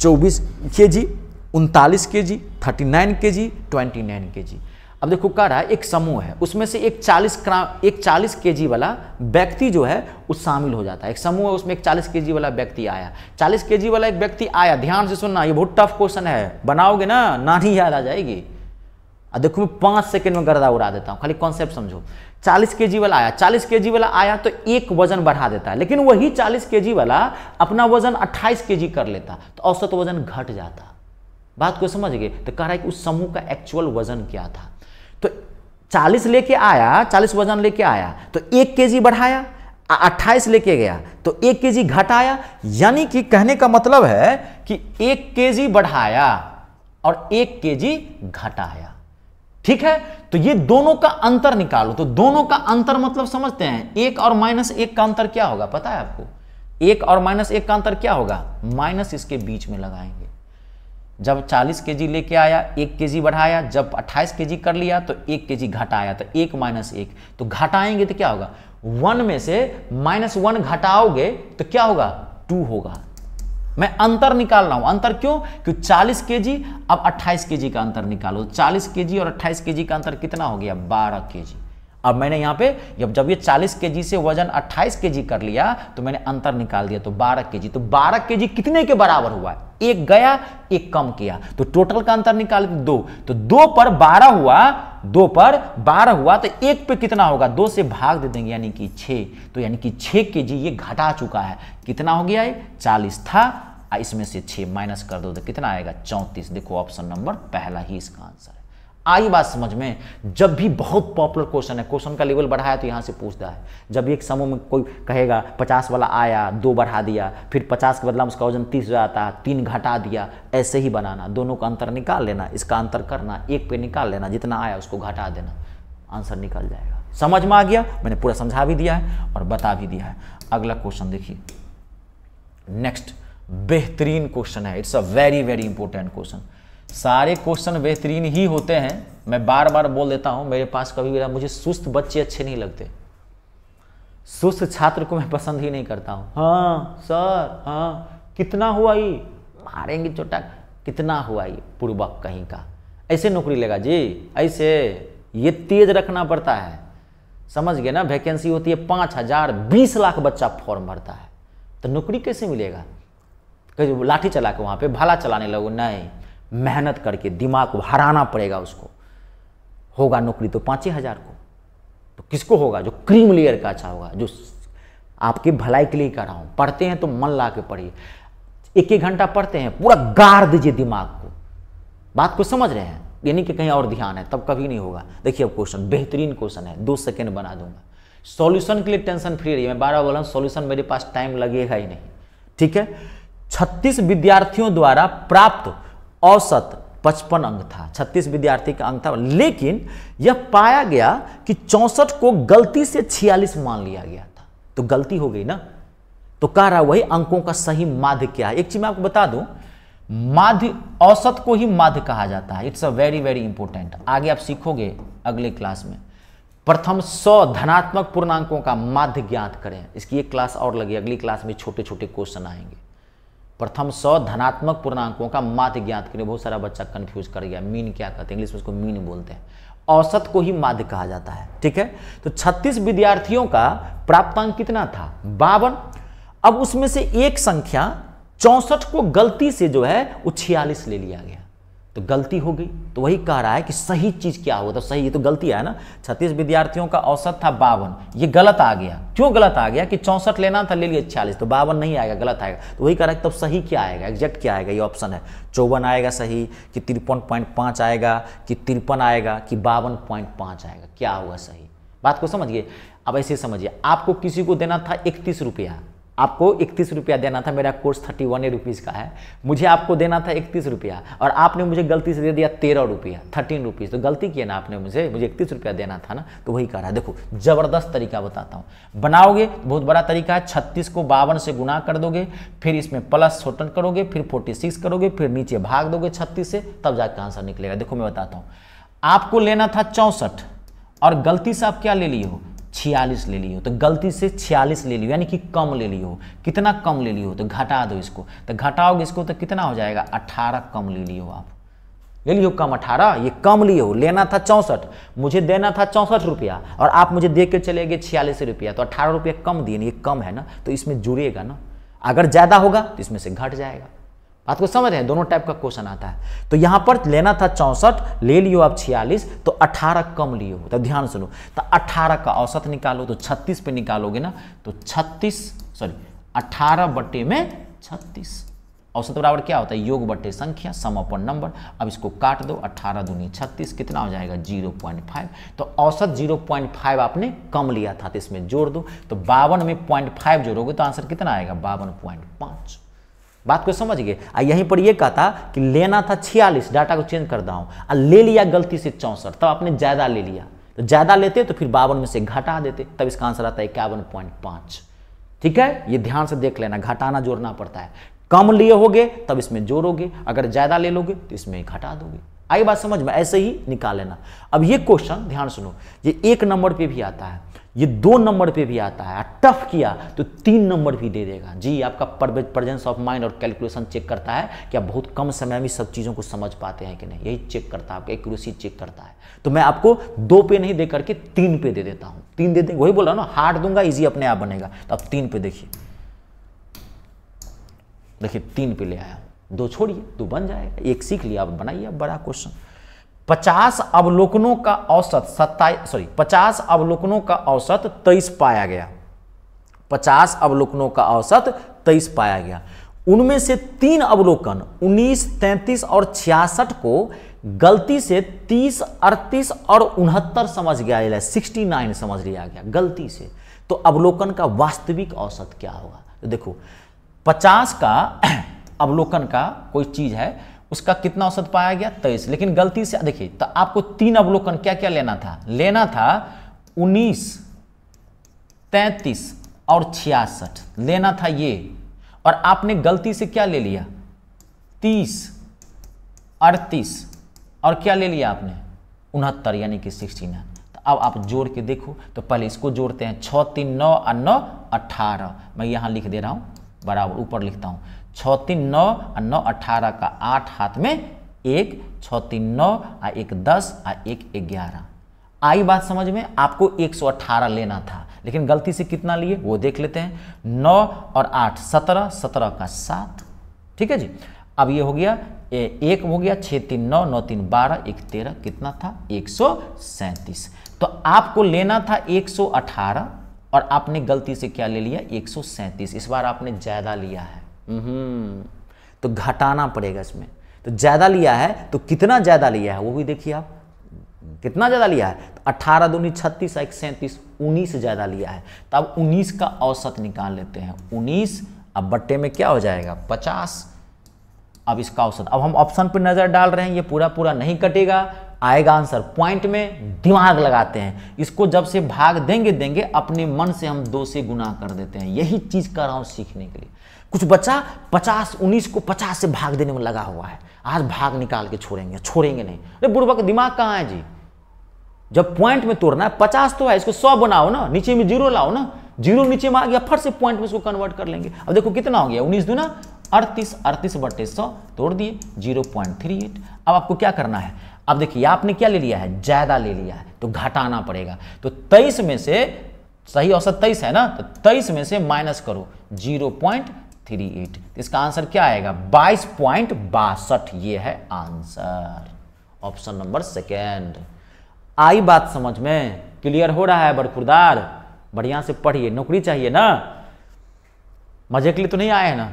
चौबीस के जी उनतालीस के जी थर्टी नाइन के जी ट्वेंटी नाइन के जी अब देखो कह रहा है एक समूह है उसमें से एक चालीस क्राम एक चालीस के जी वाला व्यक्ति जो है वो शामिल हो जाता है एक समूह है उसमें एक चालीस के जी वाला व्यक्ति आया चालीस के जी वाला एक व्यक्ति आया ध्यान से सुनना ये बहुत टफ क्वेश्चन है बनाओगे ना ना ही याद आ जाएगी और देखो मैं पाँच सेकेंड में गर्दा उड़ा देता हूँ खाली कॉन्सेप्ट समझो 40 के वाला आया 40 के वाला आया तो एक वजन बढ़ा देता है लेकिन वही 40 के वाला अपना वजन 28 के कर लेता तो औसत वजन घट जाता बात को समझ गए तो कह रहा है कि उस समूह का एक्चुअल वजन क्या था तो 40 लेके आया 40 वजन लेके आया तो एक के बढ़ाया अट्ठाईस लेके गया तो एक के जी घटाया यानी कि कहने का मतलब है कि एक के बढ़ाया और एक के घटाया ठीक है तो ये दोनों का अंतर निकालो तो दोनों का अंतर मतलब समझते हैं एक और माइनस एक का अंतर क्या होगा पता है आपको एक और माइनस एक का अंतर क्या होगा माइनस इसके बीच में लगाएंगे जब 40 के जी लेके आया एक के जी बढ़ाया जब 28 के जी कर लिया तो एक के जी घटाया तो एक माइनस एक तो घटाएंगे तो क्या होगा वन में से माइनस वन घटाओगे तो क्या होगा टू होगा मैं अंतर निकाल रहा हूं अंतर क्यों क्यों 40 जी अब 28 जी का अंतर निकालो 40 जी और 28 जी का अंतर कितना हो गया 12 जी अब मैंने यहां पे जब जब ये 40 जी से वजन 28 जी कर लिया तो मैंने अंतर निकाल दिया तो 12 जी तो 12 जी कितने के बराबर हुआ एक गया एक कम किया तो टोटल का अंतर निकाल दो तो दो पर 12 हुआ दो पर बारह हुआ तो एक पे कितना होगा दो से भाग दे देंगे यानी कि छः तो यानी कि छः के जी ये घटा चुका है कितना हो गया ये चालीस था इसमें से छः माइनस कर दो तो कितना आएगा चौंतीस देखो ऑप्शन नंबर पहला ही इसका आंसर है आई बात समझ में जब भी बहुत पॉपुलर क्वेश्चन है क्वेश्चन का लेवल बढ़ाया तो यहाँ से पूछता है जब एक समूह में कोई कहेगा पचास वाला आया दो बढ़ा दिया फिर पचास के बदला में उसका वजन तीस हो जाता है तीन घटा दिया ऐसे ही बनाना दोनों का अंतर निकाल लेना इसका अंतर करना एक पे निकाल लेना जितना आया उसको घटा देना आंसर निकल जाएगा समझ में आ गया मैंने पूरा समझा भी दिया है और बता भी दिया है अगला क्वेश्चन देखिए नेक्स्ट बेहतरीन क्वेश्चन है it's a very very important question सारे क्वेश्चन बेहतरीन ही होते हैं मैं बार बार बोल देता हूँ मेरे पास कभी भी मुझे सुस्त बच्चे अच्छे नहीं लगते सुस्त छात्र को मैं पसंद ही नहीं करता हूँ हाँ सर हाँ कितना हुआ ये मारेंगे चोटा कितना हुआ ये पूर्वक कहीं का ऐसे नौकरी लेगा जी ऐसे ये तेज रखना पड़ता है समझ गए ना वैकेंसी होती है पाँच हज़ार बीस लाख बच्चा फॉर्म भरता है तो नौकरी कैसे मिलेगा लाठी चला के वहाँ पे भाला चलाने लगो नहीं मेहनत करके दिमाग को हराना पड़ेगा उसको होगा नौकरी तो पाँच ही हज़ार को तो किसको होगा जो क्रीम लेयर का अच्छा होगा जो आपकी भलाई के लिए कर रहा हूँ पढ़ते हैं तो मन ला के पढ़िए एक एक घंटा पढ़ते हैं पूरा गाड़ दीजिए दिमाग को बात को समझ रहे हैं यानी कि कहीं और ध्यान है तब कभी नहीं होगा देखिए अब क्वेश्चन बेहतरीन क्वेश्चन है दो सेकेंड बना दूंगा सॉल्यूशन के लिए टेंशन फ्री रही मैं बारह बोला सॉल्यूशन मेरे पास टाइम लगेगा ही नहीं ठीक है छत्तीस विद्यार्थियों द्वारा प्राप्त औसत 55 अंक था 36 विद्यार्थी का अंक था लेकिन यह पाया गया कि चौंसठ को गलती से 46 मान लिया गया था तो गलती हो गई ना तो कह रहा वही अंकों का सही माध्य क्या है एक चीज मैं आपको बता दूं माध्य औसत को ही माध्य कहा जाता है it's a very very important आगे आप सीखोगे अगले क्लास में प्रथम सौ धनात्मक पूर्णांकों का माध्य ज्ञात करें इसकी एक क्लास और लगी अगली क्लास में छोटे छोटे क्वेश्चन आएंगे प्रथम सौ धनात्मक पूर्णांकों का माध्य ज्ञात करें बहुत सारा बच्चा कन्फ्यूज कर गया मीन क्या कहते हैं इंग्लिश में उसको मीन बोलते हैं औसत को ही माध्य कहा जाता है ठीक है तो 36 विद्यार्थियों का प्राप्तांक कितना था बावन अब उसमें से एक संख्या चौसठ को गलती से जो है वो छियालीस ले लिया गया तो गलती हो गई तो वही कह रहा है कि सही चीज़ क्या हुआ तो सही ये तो गलती है ना छत्तीस विद्यार्थियों का औसत था बावन ये गलत आ गया क्यों गलत आ गया कि चौंसठ लेना था ले लिया छियालीस तो बावन नहीं आएगा गलत आएगा तो वही कह रहा है तब तो सही क्या आएगा एग्जैक्ट क्या आएगा ये ऑप्शन है चौवन आएगा सही कि तिरपन पॉइंट पाँच आएगा कि तिरपन आएगा कि बावन पॉइंट पाँच आएगा क्या हुआ सही बात को समझिए अब ऐसे समझिए आपको किसी को देना था इकतीस रुपया आपको इकतीस रुपया देना था मेरा कोर्स थर्टी वन रुपीज़ का है मुझे आपको देना था इकतीस रुपया और आपने मुझे गलती से दे दिया तेरह रुपया थर्टीन रुपीज़ तो गलती किया ना आपने मुझे मुझे इकतीस रुपया देना था ना तो वही कह रहा है देखो ज़बरदस्त तरीका बताता हूँ बनाओगे बहुत बड़ा तरीका है छत्तीस को बावन से गुना कर दोगे फिर इसमें प्लस छोटन करोगे फिर फोर्टी सिक्स करोगे फिर नीचे भाग दोगे छत्तीस से तब जाकर आंसर निकलेगा देखो मैं बताता हूँ आपको लेना था चौंसठ और गलती से आप क्या ले लिए हो छियालीस ले लियो तो गलती से छियालीस ले लियो यानी कि कम ले लियो कितना कम ले लियो तो घटा दो इसको तो घटाओगे इसको तो कितना हो जाएगा अट्ठारह कम ले लियो आप ले लियो कम अठारह ये कम लिए हो लेना था चौंसठ मुझे देना था चौंसठ रुपया और आप मुझे दे के चले गए छियालीस रुपया तो अट्ठारह रुपया कम दिए ये कम है ना तो इसमें जुड़ेगा ना अगर ज़्यादा होगा तो इसमें से घट जाएगा बात को समझ रहे हैं दोनों टाइप का क्वेश्चन आता है तो यहाँ पर लेना था चौंसठ ले लियो आप छियालीस तो अठारह कम लियो तो ध्यान सुनो तो अठारह का औसत निकालो तो छत्तीस पे निकालोगे ना तो छत्तीस सॉरी अठारह बटे में छत्तीस औसत बराबर क्या होता है योग बटे संख्या सम अपन नंबर अब इसको काट दो अठारह दूनी छत्तीस कितना हो जाएगा जीरो पॉइंट फाइव तो औसत जीरो पॉइंट फाइव आपने कम लिया था तो इसमें जोड़ दो तो बावन में पॉइंट फाइव जोड़ोगे तो आंसर कितना आएगा बावन पॉइंट पाँच बात को गए आ यहीं पर ये कहता कि लेना था छियालीस डाटा को चेंज कर दाऊँ आ ले लिया गलती से चौंसठ तब आपने ज़्यादा ले लिया तो ज़्यादा लेते तो फिर बावन में से घटा देते तब इसका आंसर आता है इक्यावन पॉइंट पांच ठीक है ये ध्यान से देख लेना घटाना जोड़ना पड़ता है कम लिए होगे तब इसमें जोड़ोगे अगर ज़्यादा ले लोगे तो इसमें घटा दोगे आई बात समझ में ऐसे ही निकाल लेना अब ये क्वेश्चन ध्यान सुनो ये एक नंबर पे भी आता है ये दो नंबर पे भी आता है टफ किया तो तीन नंबर भी दे देगा जी आपका प्रेजेंस ऑफ माइंड और कैलकुलेशन चेक करता है कि आप बहुत कम समय में सब चीज़ों को समझ पाते हैं कि नहीं यही चेक करता है आपका एक्यूरेसी चेक करता है तो मैं आपको दो पे नहीं दे करके तीन पे दे देता हूँ तीन दे दे वही बोला ना हार्ड दूंगा ईजी अपने आप बनेगा तो आप तीन पे देखिए देखिए तीन पे ले आया हूँ दो छोड़िए दो बन जाएगा एक सीख लिया आप बनाइए बड़ा क्वेश्चन पचास अवलोकनों का औसत सत्ताईस सॉरी पचास अवलोकनों का औसत तेईस पाया गया पचास अवलोकनों का औसत तेईस पाया गया उनमें से तीन अवलोकन उन्नीस तैंतीस और छियासठ को गलती से तीस अड़तीस और उनहत्तर समझ गया सिक्सटी नाइन समझ लिया गया गलती से तो अवलोकन का वास्तविक औसत क्या होगा तो देखो पचास का अवलोकन का कोई चीज़ है उसका कितना औसत पाया गया तेईस लेकिन गलती से देखिए तो आपको तीन अवलोकन क्या क्या लेना था लेना था उन्नीस तैतीस और छियासठ लेना था ये और आपने गलती से क्या ले लिया तीस अड़तीस और क्या ले लिया आपने उनहत्तर यानी कि सिक्सटी नाइन तो अब आप जोड़ के देखो तो पहले इसको जोड़ते हैं छ तीन नौ और नौ अट्ठारह मैं यहाँ लिख दे रहा हूँ बराबर ऊपर लिखता हूँ छः तीन नौ आ नौ अठारह का आठ हाथ में एक छः तीन नौ आ एक दस आ एक ग्यारह आई बात समझ में आपको एक सौ अठारह लेना था लेकिन गलती से कितना लिए वो देख लेते हैं नौ और आठ सत्रह सत्रह का सात ठीक है जी अब ये हो गया ए, एक हो गया छः तीन नौ नौ तीन बारह एक तेरह कितना था एक सौ सैंतीस तो आपको लेना था एक सौ अठारह और आपने गलती से क्या ले लिया एक सौ सैंतीस इस बार आपने ज़्यादा लिया है हम्म। तो घटाना पड़ेगा इसमें तो ज़्यादा लिया है तो कितना ज़्यादा लिया है वो भी देखिए आप कितना ज़्यादा लिया है तो अट्ठारह दूनी छत्तीस एक सैंतीस उन्नीस ज़्यादा लिया है तो अब उन्नीस का औसत निकाल लेते हैं उन्नीस अब बट्टे में क्या हो जाएगा पचास अब इसका औसत अब हम ऑप्शन पर नज़र डाल रहे हैं ये पूरा पूरा नहीं कटेगा आएगा आंसर पॉइंट में दिमाग लगाते हैं इसको जब से भाग देंगे देंगे अपने मन से हम दो से गुना कर देते हैं यही चीज़ कर रहा हूँ सीखने के लिए कुछ बच्चा पचास उन्नीस को पचास से भाग देने में लगा हुआ है आज भाग निकाल के छोड़ेंगे छोड़ेंगे नहीं अरे बुढ़वा का दिमाग कहाँ है जी जब पॉइंट में तोड़ना है पचास तो है इसको सौ बनाओ ना नीचे में जीरो लाओ ना जीरो नीचे में आ गया फट से पॉइंट में इसको कन्वर्ट कर लेंगे अब देखो कितना हो गया उन्नीस दो ना अड़तीस अड़तीस बटे सौ तोड़ दिए जीरो पॉइंट थ्री एट अब आपको क्या करना है अब देखिए आपने क्या ले लिया है ज़्यादा ले लिया है तो घटाना पड़ेगा तो तेईस में से सही औसत तेईस है ना तो तेईस में से माइनस करो जीरो पॉइंट थ्री एट इसका आंसर क्या आएगा बाईस पॉइंट बासठ ये है आंसर ऑप्शन नंबर सेकेंड आई बात समझ में क्लियर हो रहा है बरखुरदार बढ़िया से पढ़िए नौकरी चाहिए ना मजे के लिए तो नहीं आए ना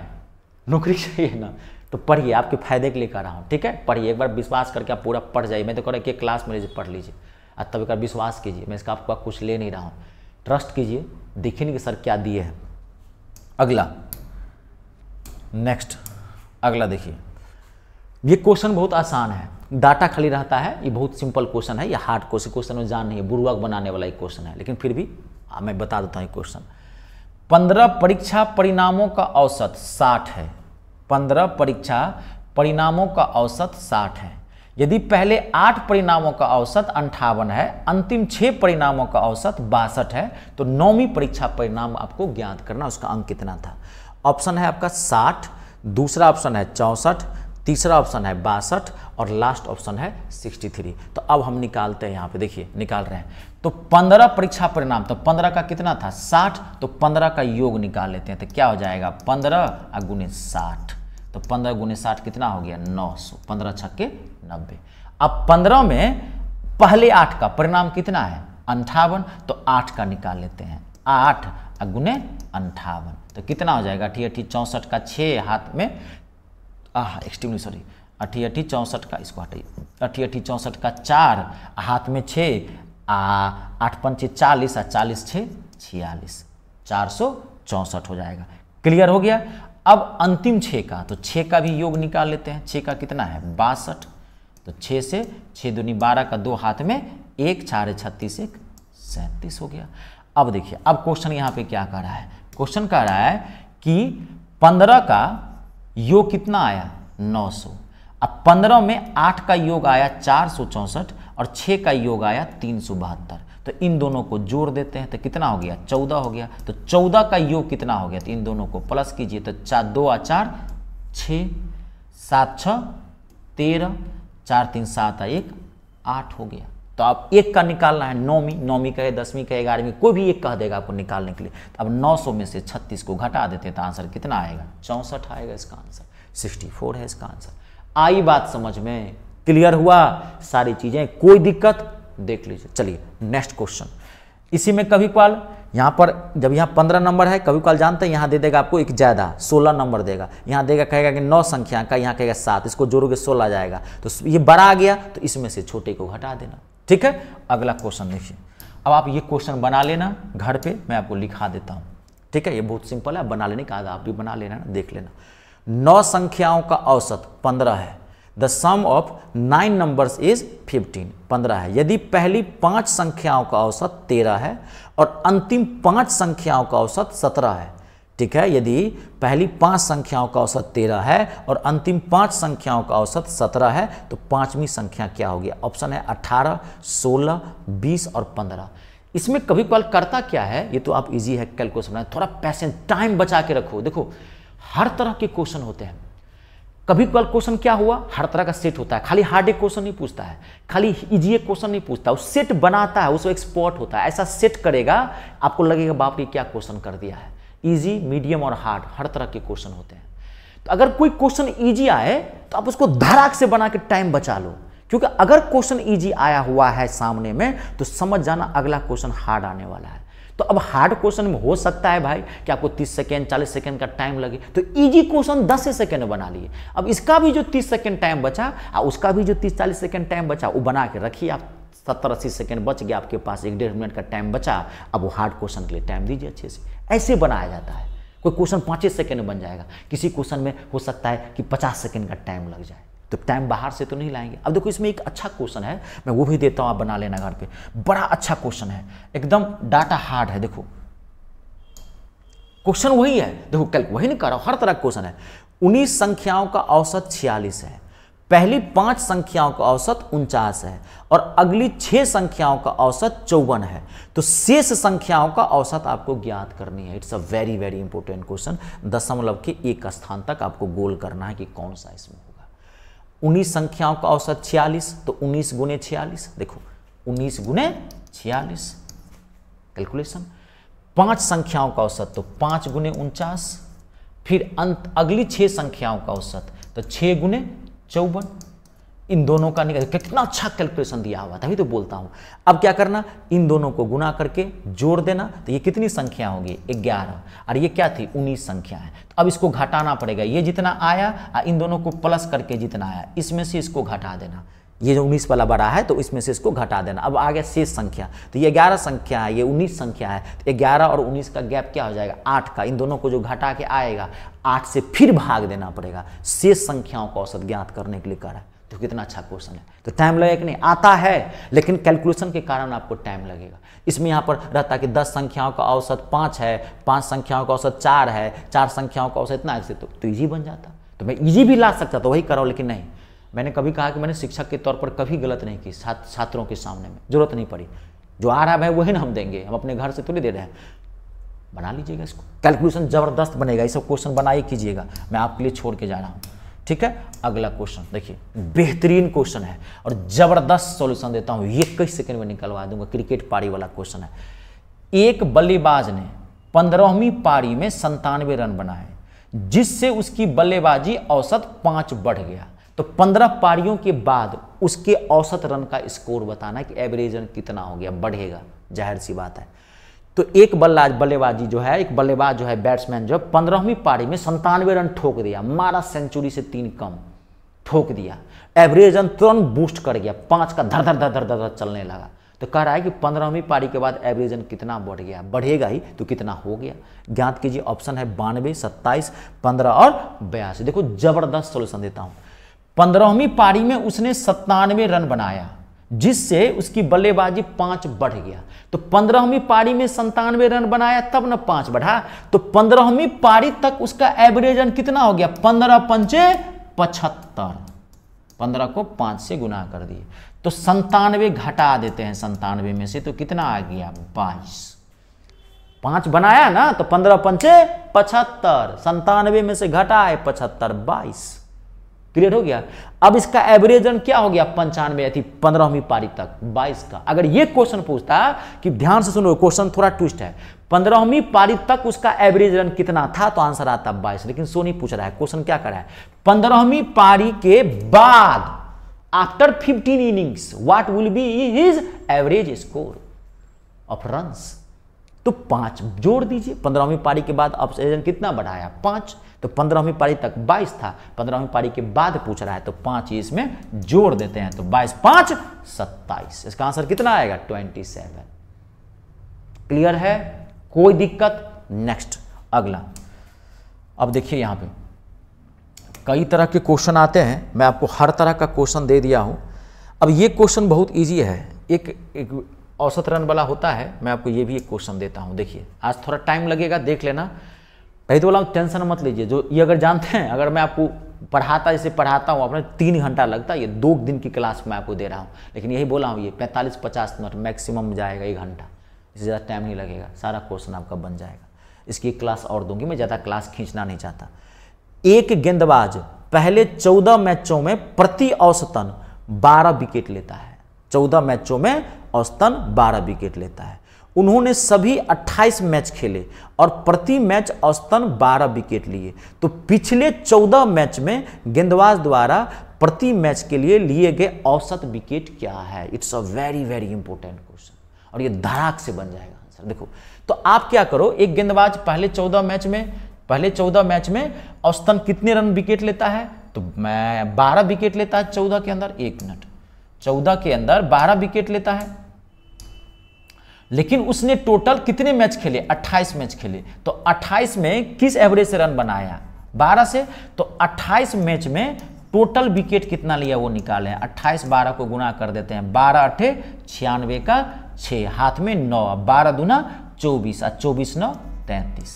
नौकरी चाहिए ना तो पढ़िए आपके फायदे के लिए कर रहा हूँ ठीक है पढ़िए एक बार विश्वास करके आप पूरा पढ़ जाइए मैं तो कह रहा कि क्लास में लीजिए पढ़ लीजिए और तब एक विश्वास कीजिए मैं इसका आपका कुछ ले नहीं रहा हूँ ट्रस्ट कीजिए देखिए नहीं कि सर क्या दिए हैं अगला नेक्स्ट अगला देखिए ये क्वेश्चन बहुत आसान है डाटा खाली रहता है ये बहुत सिंपल क्वेश्चन है ये हार्ड क्वेश्चन क्वेश्चन में जान नहीं है बुर्वाक बनाने वाला एक क्वेश्चन है लेकिन फिर भी आ, हाँ, मैं बता देता हूँ क्वेश्चन पंद्रह परीक्षा परिणामों का औसत साठ है पंद्रह परीक्षा परिणामों का औसत साठ है यदि पहले आठ परिणामों का औसत अंठावन है अंतिम छः परिणामों का औसत बासठ है तो नौवीं परीक्षा परिणाम आपको ज्ञात करना उसका अंक कितना था ऑप्शन है आपका साठ दूसरा ऑप्शन है चौंसठ तीसरा ऑप्शन है बासठ और लास्ट ऑप्शन है 63 तो अब हम निकालते हैं यहाँ पे देखिए निकाल रहे हैं तो 15 परीक्षा परिणाम तो 15 का कितना था 60 तो 15 का योग निकाल लेते हैं तो क्या हो जाएगा 15 गुने साठ तो 15 गुने साठ कितना हो गया 900 सौ पंद्रह छक्के नब्बे अब 15 में पहले आठ का परिणाम कितना है अंठावन तो आठ का निकाल लेते हैं आठ गुने अंठावन तो कितना हो जाएगा अठी अठी चौंसठ का छः हाथ में आह एक्सट्रीमली सॉरी अठी अठी चौंसठ का इसको हटाइए अठी अठी चौंसठ का चार हाथ में छः आ आठ पंच चालीस आ चालीस छः छियालीस चार सौ चौंसठ हो जाएगा क्लियर हो गया अब अंतिम छः का तो छः का भी योग निकाल लेते हैं छः का कितना है बासठ तो छः से छः दूनी बारह का दो हाथ में एक चार छत्तीस एक सैंतीस हो गया अब देखिए अब क्वेश्चन यहाँ पे क्या कह रहा है क्वेश्चन कह रहा है कि पंद्रह का योग कितना आया नौ सौ अब पंद्रह में आठ का योग आया चार सौ चौसठ और छः का योग आया तीन सौ बहत्तर तो इन दोनों को जोड़ देते हैं तो कितना हो गया चौदह हो गया तो चौदह का योग कितना हो गया तो इन दोनों को प्लस कीजिए तो चार दो आ चार छ सात छः तेरह चार तीन सात एक आठ हो गया तो आप एक का निकालना है नौवीं नौवीं कहे दसवीं कहे ग्यारहवीं कोई भी एक कह देगा आपको निकालने के लिए तो अब 900 में से 36 को घटा देते हैं तो आंसर कितना आएगा चौंसठ आएगा इसका आंसर 64 है इसका आंसर आई बात समझ में क्लियर हुआ सारी चीज़ें कोई दिक्कत देख लीजिए चलिए नेक्स्ट क्वेश्चन इसी में कभी कॉल यहाँ पर जब यहाँ पंद्रह नंबर है कभी कॉल जानते हैं यहाँ दे देगा आपको एक ज़्यादा सोलह नंबर देगा यहाँ देगा कहेगा कि नौ संख्या का यहाँ कहेगा सात इसको जोड़ोगे सोलह जाएगा तो ये बड़ा आ गया तो इसमें से छोटे को घटा देना ठीक है अगला क्वेश्चन देखिए अब आप ये क्वेश्चन बना लेना घर पे मैं आपको लिखा देता हूं ठीक है ये बहुत सिंपल है बना लेने का आप भी बना लेना देख लेना नौ संख्याओं का औसत पंद्रह है the sum of nine numbers is fifteen पंद्रह है यदि पहली पांच संख्याओं का औसत तेरह है और अंतिम पांच संख्याओं का औसत सत्रह है ठीक है यदि पहली पांच संख्याओं का औसत तेरह है और अंतिम पांच संख्याओं का औसत सत्रह है तो पांचवी संख्या क्या होगी ऑप्शन है अठारह सोलह बीस और पंद्रह इसमें कभी कल करता क्या है ये तो आप इजी है कैलकुलेशन बनाए थोड़ा पैसे टाइम बचा के रखो देखो हर तरह के क्वेश्चन होते हैं कभी कल क्वेश्चन क्या हुआ हर तरह का सेट होता है खाली हार्ड एक क्वेश्चन नहीं पूछता है खाली इजी एक क्वेश्चन नहीं पूछता उस सेट बनाता है उसको एक्सपर्ट होता है ऐसा सेट करेगा आपको लगेगा बाप ने क्या क्वेश्चन कर दिया है ईजी मीडियम और हार्ड हर तरह के क्वेश्चन होते हैं तो अगर कोई क्वेश्चन ईजी आए तो आप उसको धड़ाक से बना के टाइम बचा लो क्योंकि अगर क्वेश्चन ईजी आया हुआ है सामने में तो समझ जाना अगला क्वेश्चन हार्ड आने वाला है तो अब हार्ड क्वेश्चन में हो सकता है भाई कि आपको 30 सेकेंड 40 सेकेंड का टाइम लगे तो इजी क्वेश्चन 10 सेकेंड बना लिए अब इसका भी जो 30 सेकेंड टाइम बचा और उसका भी जो 30 40 सेकेंड टाइम बचा वो बना के रखिए आप सत्तर अस्सी सेकेंड बच गया आपके पास एक डेढ़ मिनट का टाइम बचा अब वो हार्ड क्वेश्चन के लिए टाइम दीजिए अच्छे से ऐसे बनाया जाता है कोई क्वेश्चन पाँचे सेकेंड में बन जाएगा किसी क्वेश्चन में हो सकता है कि पचास सेकेंड का टाइम लग जाए तो टाइम बाहर से तो नहीं लाएंगे अब देखो इसमें एक अच्छा क्वेश्चन है मैं वो भी देता हूँ आप बना लेना घर पे बड़ा अच्छा क्वेश्चन है एकदम डाटा हार्ड है देखो क्वेश्चन वही है देखो कल वही नहीं कर रहा हूँ हर तरह का क्वेश्चन है उन्नीस संख्याओं का औसत छियालीस है पहली पांच संख्याओं का औसत उनचास है और अगली छह संख्याओं का औसत चौवन है तो शेष संख्याओं का औसत आपको ज्ञात करनी है it's a very very important question दशमलव के एक स्थान तक आपको गोल करना है कि कौन सा इसमें होगा उन्नीस संख्याओं का औसत छियालीस तो उन्नीस गुने छियालीस देखो उन्नीस गुने छियालीस कैलकुलेशन पांच संख्याओं का औसत तो पांच गुने उनचास फिर अंत अगली छह संख्याओं का औसत तो छह गुने चौवन इन दोनों का निकल कितना अच्छा कैलकुलेशन दिया हुआ तभी तो बोलता हूं अब क्या करना इन दोनों को गुना करके जोड़ देना तो ये कितनी संख्या होगी ग्यारह और ये क्या थी उन्नीस संख्या है तो अब इसको घटाना पड़ेगा ये जितना आया और इन दोनों को प्लस करके जितना आया इसमें से इसको घटा देना ये जो उन्नीस वाला बड़ा है तो इसमें से इसको घटा देना अब आ गया शेष संख्या तो ये ग्यारह संख्या है ये उन्नीस संख्या है तो ग्यारह और उन्नीस का गैप क्या हो जाएगा आठ का इन दोनों को जो घटा के आएगा आठ से फिर भाग देना पड़ेगा शेष संख्याओं का औसत ज्ञात करने के लिए करा तो कितना अच्छा क्वेश्चन है तो टाइम लगेगा कि नहीं आता है लेकिन कैलकुलेशन के कारण आपको टाइम लगेगा इसमें यहाँ पर रहता है कि दस संख्याओं का औसत पाँच है पाँच संख्याओं का औसत चार है चार संख्याओं का औसत इतना है तो, तो ईजी बन जाता तो मैं ईजी भी ला सकता तो वही करो लेकिन नहीं मैंने कभी कहा कि मैंने शिक्षक के तौर पर कभी गलत नहीं की छात्रों के सामने में जरूरत नहीं पड़ी जो आ रहा है वही ना हम देंगे हम अपने घर से थोड़ी दे रहे हैं बना लीजिएगा इसको कैलकुलेशन ज़बरदस्त बनेगा ये सब क्वेश्चन बनाइए कीजिएगा मैं आपके लिए छोड़ के जा रहा हूँ ठीक है अगला क्वेश्चन देखिए बेहतरीन क्वेश्चन है और ज़बरदस्त सॉल्यूशन देता हूँ ये कई सेकंड में निकलवा दूंगा क्रिकेट पारी वाला क्वेश्चन है एक बल्लेबाज ने पंद्रहवीं पारी में संतानवे रन बनाए जिससे उसकी बल्लेबाजी औसत पाँच बढ़ गया तो पंद्रह पारियों के बाद उसके औसत रन का स्कोर बताना कि एवरेज रन कितना हो गया बढ़ेगा जाहिर सी बात है तो एक बल्लाज बल्लेबाजी जो है एक बल्लेबाज जो है बैट्समैन जो है पंद्रहवीं पारी में संतानवे रन ठोक दिया मारा सेंचुरी से तीन कम ठोक दिया एवरेज रन तुरंत बूस्ट कर गया पांच का धर धर धर धर धर चलने लगा तो कह रहा है कि पंद्रहवीं पारी के बाद एवरेज रन कितना बढ़ गया बढ़ेगा ही तो कितना हो गया ज्ञात कीजिए ऑप्शन है बानवे सत्ताईस पंद्रह और बयासी देखो जबरदस्त सोल्यूशन देता हूं पंद्रहवीं पारी में उसने सत्तानवे रन बनाया जिससे उसकी बल्लेबाजी पांच बढ़ गया तो पंद्रहवीं पारी में संतानवे रन बनाया तब न पांच बढ़ा तो पंद्रहवीं पारी तक उसका एवरेज रन कितना हो गया पंद्रह पंचे पचहत्तर पंद्रह को पांच से गुना कर दिए तो संतानवे घटा देते हैं संतानवे में से तो कितना आ गया बाईस पांच बनाया ना तो पंद्रह पंचे पचहत्तर संतानवे में से घटा है पचहत्तर बाईस क्लियर हो गया अब इसका एवरेज रन क्या हो गया पंचानवे अति पंद्रहवीं पारी तक बाईस का अगर ये क्वेश्चन पूछता कि ध्यान से सुनो क्वेश्चन थोड़ा ट्विस्ट है पंद्रहवीं पारी तक उसका एवरेज रन कितना था तो आंसर आता बाईस लेकिन सो नहीं पूछ रहा है क्वेश्चन क्या करा है पंद्रहवीं पारी के बाद after fifteen innings what will be his average score of runs तो पांच जोड़ दीजिए पंद्रहवीं पारी के बाद ऑप्शन कितना बढ़ाया पांच तो पंद्रहवीं पारी तक बाईस था पंद्रहवीं पारी के बाद पूछ रहा है तो पांच इसमें जोड़ देते हैं तो बाईस पांच सत्ताईस इसका आंसर कितना आएगा ट्वेंटी सेवन क्लियर है कोई दिक्कत नेक्स्ट अगला अब देखिए यहां पे कई तरह के क्वेश्चन आते हैं मैं आपको हर तरह का क्वेश्चन दे दिया हूं अब ये क्वेश्चन बहुत ईजी है एक, एक औसत रन वाला होता है मैं आपको ये भी एक क्वेश्चन देता हूँ देखिए आज थोड़ा टाइम लगेगा देख लेना भाई तो बोला टेंशन मत लीजिए जो ये अगर जानते हैं अगर मैं आपको पढ़ाता जैसे पढ़ाता हूँ अपने तीन घंटा लगता है ये दो दिन की क्लास मैं आपको दे रहा हूँ लेकिन यही बोला हूँ ये पैंतालीस पचास मिनट मैक्सिमम जाएगा एक घंटा इससे ज़्यादा टाइम नहीं लगेगा सारा क्वेश्चन आपका बन जाएगा इसकी क्लास और दूंगी मैं ज़्यादा क्लास खींचना नहीं चाहता एक गेंदबाज पहले चौदह मैचों में प्रति औसतन बारह विकेट लेता है चौदह मैचों में औसतन 12 विकेट लेता है उन्होंने सभी 28 मैच खेले और प्रति मैच औसतन 12 विकेट लिए तो पिछले 14 मैच में गेंदबाज द्वारा प्रति मैच के लिए लिए गए औसत विकेट क्या है it's a very very important question और ये धड़ाक से बन जाएगा आंसर देखो तो आप क्या करो एक गेंदबाज पहले 14 मैच में पहले 14 मैच में औसतन कितने रन विकेट लेता है तो मैं बारह विकेट लेता है चौदह के अंदर एक मिनट चौदह के अंदर बारह विकेट लेता है लेकिन उसने टोटल कितने मैच खेले अट्ठाईस मैच खेले तो अट्ठाईस में किस एवरेज से रन बनाया बारह से तो अट्ठाईस मैच में टोटल विकेट कितना लिया वो निकाले अट्ठाईस बारह को गुना कर देते हैं बारह अठे छियानवे का छ हाथ में नौ बारह दूना चौबीस चौबीस नौ तैतीस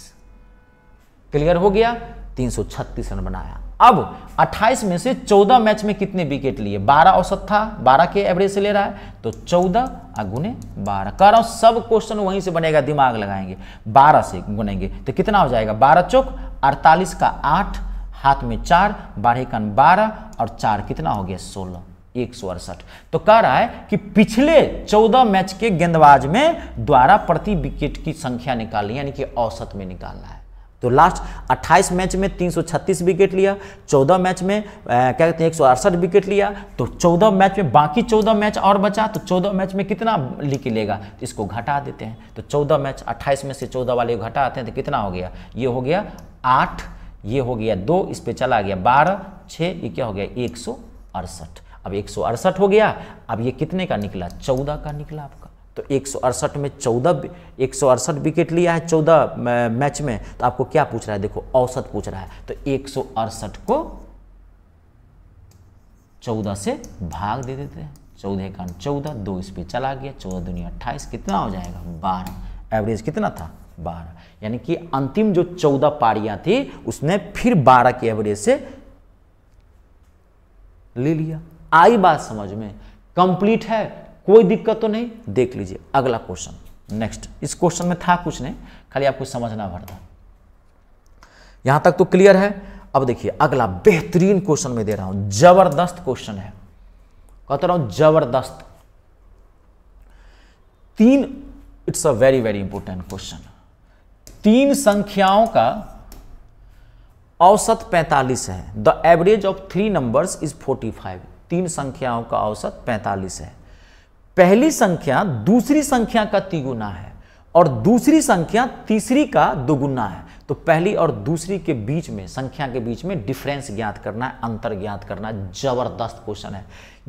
क्लियर हो गया छत्तीस रन बनाया अब 28 में से 14 मैच में कितने विकेट लिए 12 औसत था 12 के एवरेज से ले रहा है तो 14 और गुने बारह कह रहा हूँ सब क्वेश्चन वहीं से बनेगा दिमाग लगाएंगे 12 से गुनेंगे तो कितना हो जाएगा 12 चौक 48 का 8 हाथ में चार बारह कन बारह और चार कितना हो गया सोलह एक सौ अड़सठ तो कह रहा है कि पिछले चौदह मैच के गेंदबाज में द्वारा प्रति विकेट की संख्या निकालनी यानी कि औसत में निकालना है तो लास्ट 28 मैच में 336 विकेट लिया 14 मैच में आ, क्या कहते हैं एक विकेट लिया तो 14 मैच में बाकी 14 मैच और बचा तो 14 मैच में कितना लिख लेगा तो इसको घटा देते हैं तो 14 मैच 28 में से 14 वाले घटाते हैं तो कितना हो गया ये हो गया आठ ये हो गया दो इस पर चला गया बारह छः ये क्या हो गया एक अब एक हो गया अब ये कितने का निकला चौदह का निकला आपका तो एक में चौदह एक विकेट लिया है चौदह मैच में तो आपको क्या पूछ रहा है देखो औसत पूछ रहा है तो एक को चौदह से भाग दे देते हैं चौदह का चौदह दो इस पर चला गया चौदह दुनिया अट्ठाईस कितना हो जाएगा बारह एवरेज कितना था बारह यानी कि अंतिम जो चौदह पारियां थी उसने फिर बारह के एवरेज से ले लिया आई बात समझ में कंप्लीट है कोई दिक्कत तो नहीं देख लीजिए अगला क्वेश्चन नेक्स्ट इस क्वेश्चन में था कुछ नहीं खाली आपको समझना भर था यहां तक तो क्लियर है अब देखिए अगला बेहतरीन क्वेश्चन में दे रहा हूं जबरदस्त क्वेश्चन है कहता तो रहा हूं जबरदस्त तीन it's a very very important question तीन संख्याओं का औसत 45 है the average of three numbers is 45 तीन संख्याओं का औसत 45 है पहली संख्या दूसरी संख्या का तिगुना है और दूसरी संख्या तीसरी का दुगुना है तो पहली और दूसरी के बीच में संख्या के बीच में डिफरेंस ज्ञात करना है अंतर ज्ञात करना जबरदस्त क्वेश्चन है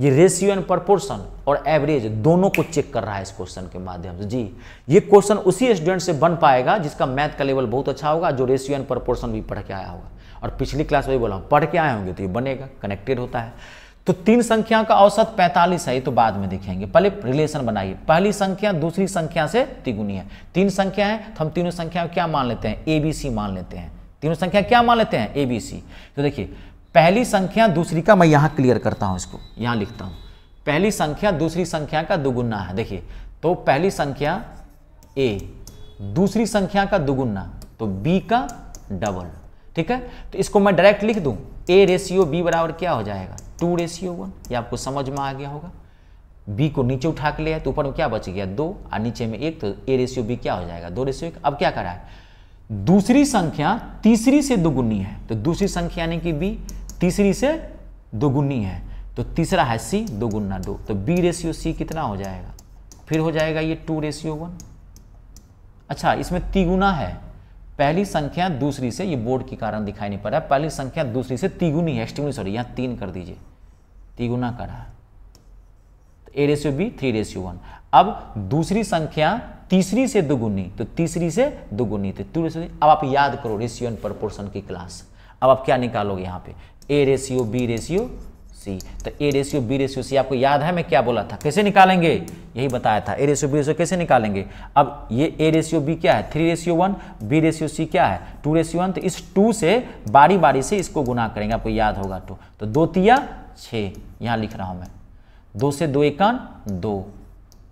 ये रेशियो एंड प्रपोर्शन और एवरेज दोनों को चेक कर रहा है इस क्वेश्चन के माध्यम से जी ये क्वेश्चन उसी स्टूडेंट से बन पाएगा जिसका मैथ का लेवल बहुत अच्छा होगा जो रेशियो एंड प्रपोर्शन भी पढ़ के आया होगा और पिछली क्लास में भी बोला पढ़ के आए होंगे तो ये बनेगा कनेक्टेड होता है तो तीन संख्या का औसत 45 है ये तो बाद में देखेंगे पहले रिलेशन बनाइए पहली संख्या दूसरी संख्या से तिगुनी है तीन संख्या है तो हम तीनों संख्या क्या मान लेते हैं ए बी सी मान लेते हैं तीनों संख्या क्या मान लेते हैं ए बी सी तो देखिए पहली संख्या दूसरी का मैं यहां क्लियर करता हूँ इसको यहां लिखता हूँ पहली संख्या दूसरी संख्या का दुगुना है देखिए तो पहली संख्या ए दूसरी संख्या का दुगुना तो बी का डबल ठीक है तो इसको मैं डायरेक्ट लिख दूं ए रेशियो बी बराबर क्या हो जाएगा टू रेशियो वन ये आपको समझ में आ गया होगा बी को नीचे उठा के लिया तो ऊपर में क्या बच गया दो और नीचे में एक तो ए रेशियो बी क्या हो जाएगा दो रेशियो एक अब क्या करा है दूसरी संख्या तीसरी से दोगुनी है तो दूसरी संख्या यानी कि बी तीसरी से दोगुनी है तो तीसरा है सी दोगुना दो तो बी रेशियो सी कितना हो जाएगा फिर हो जाएगा ये टू रेशियो वन अच्छा इसमें तिगुना है पहली संख्या दूसरी से ये बोर्ड के कारण दिखाई नहीं पड़ रहा पहली संख्या दूसरी से तिगुनी है सॉरी यहाँ तीन कर दीजिए तिगुना कर रहा है तो A ratio B three ratio one अब दूसरी संख्या तीसरी से दुगुनी तो तीसरी से दुगुनी तो अब आप याद करो रेशियो एंड प्रपोर्शन की क्लास अब आप क्या निकालोगे यहाँ पे A ratio B ratio C तो A ratio B ratio C आपको याद है मैं क्या बोला था कैसे निकालेंगे यही बताया था ए रेशियो बी रेशियो कैसे निकालेंगे अब ये ए रेशियो बी क्या है three ratio one B ratio C क्या है टू रेशियो वन तो इस टू से बारी बारी से इसको गुना करेंगे आपको याद होगा टू तो दो तिया छः यहाँ लिख रहा हूँ मैं दो से दो एकान दो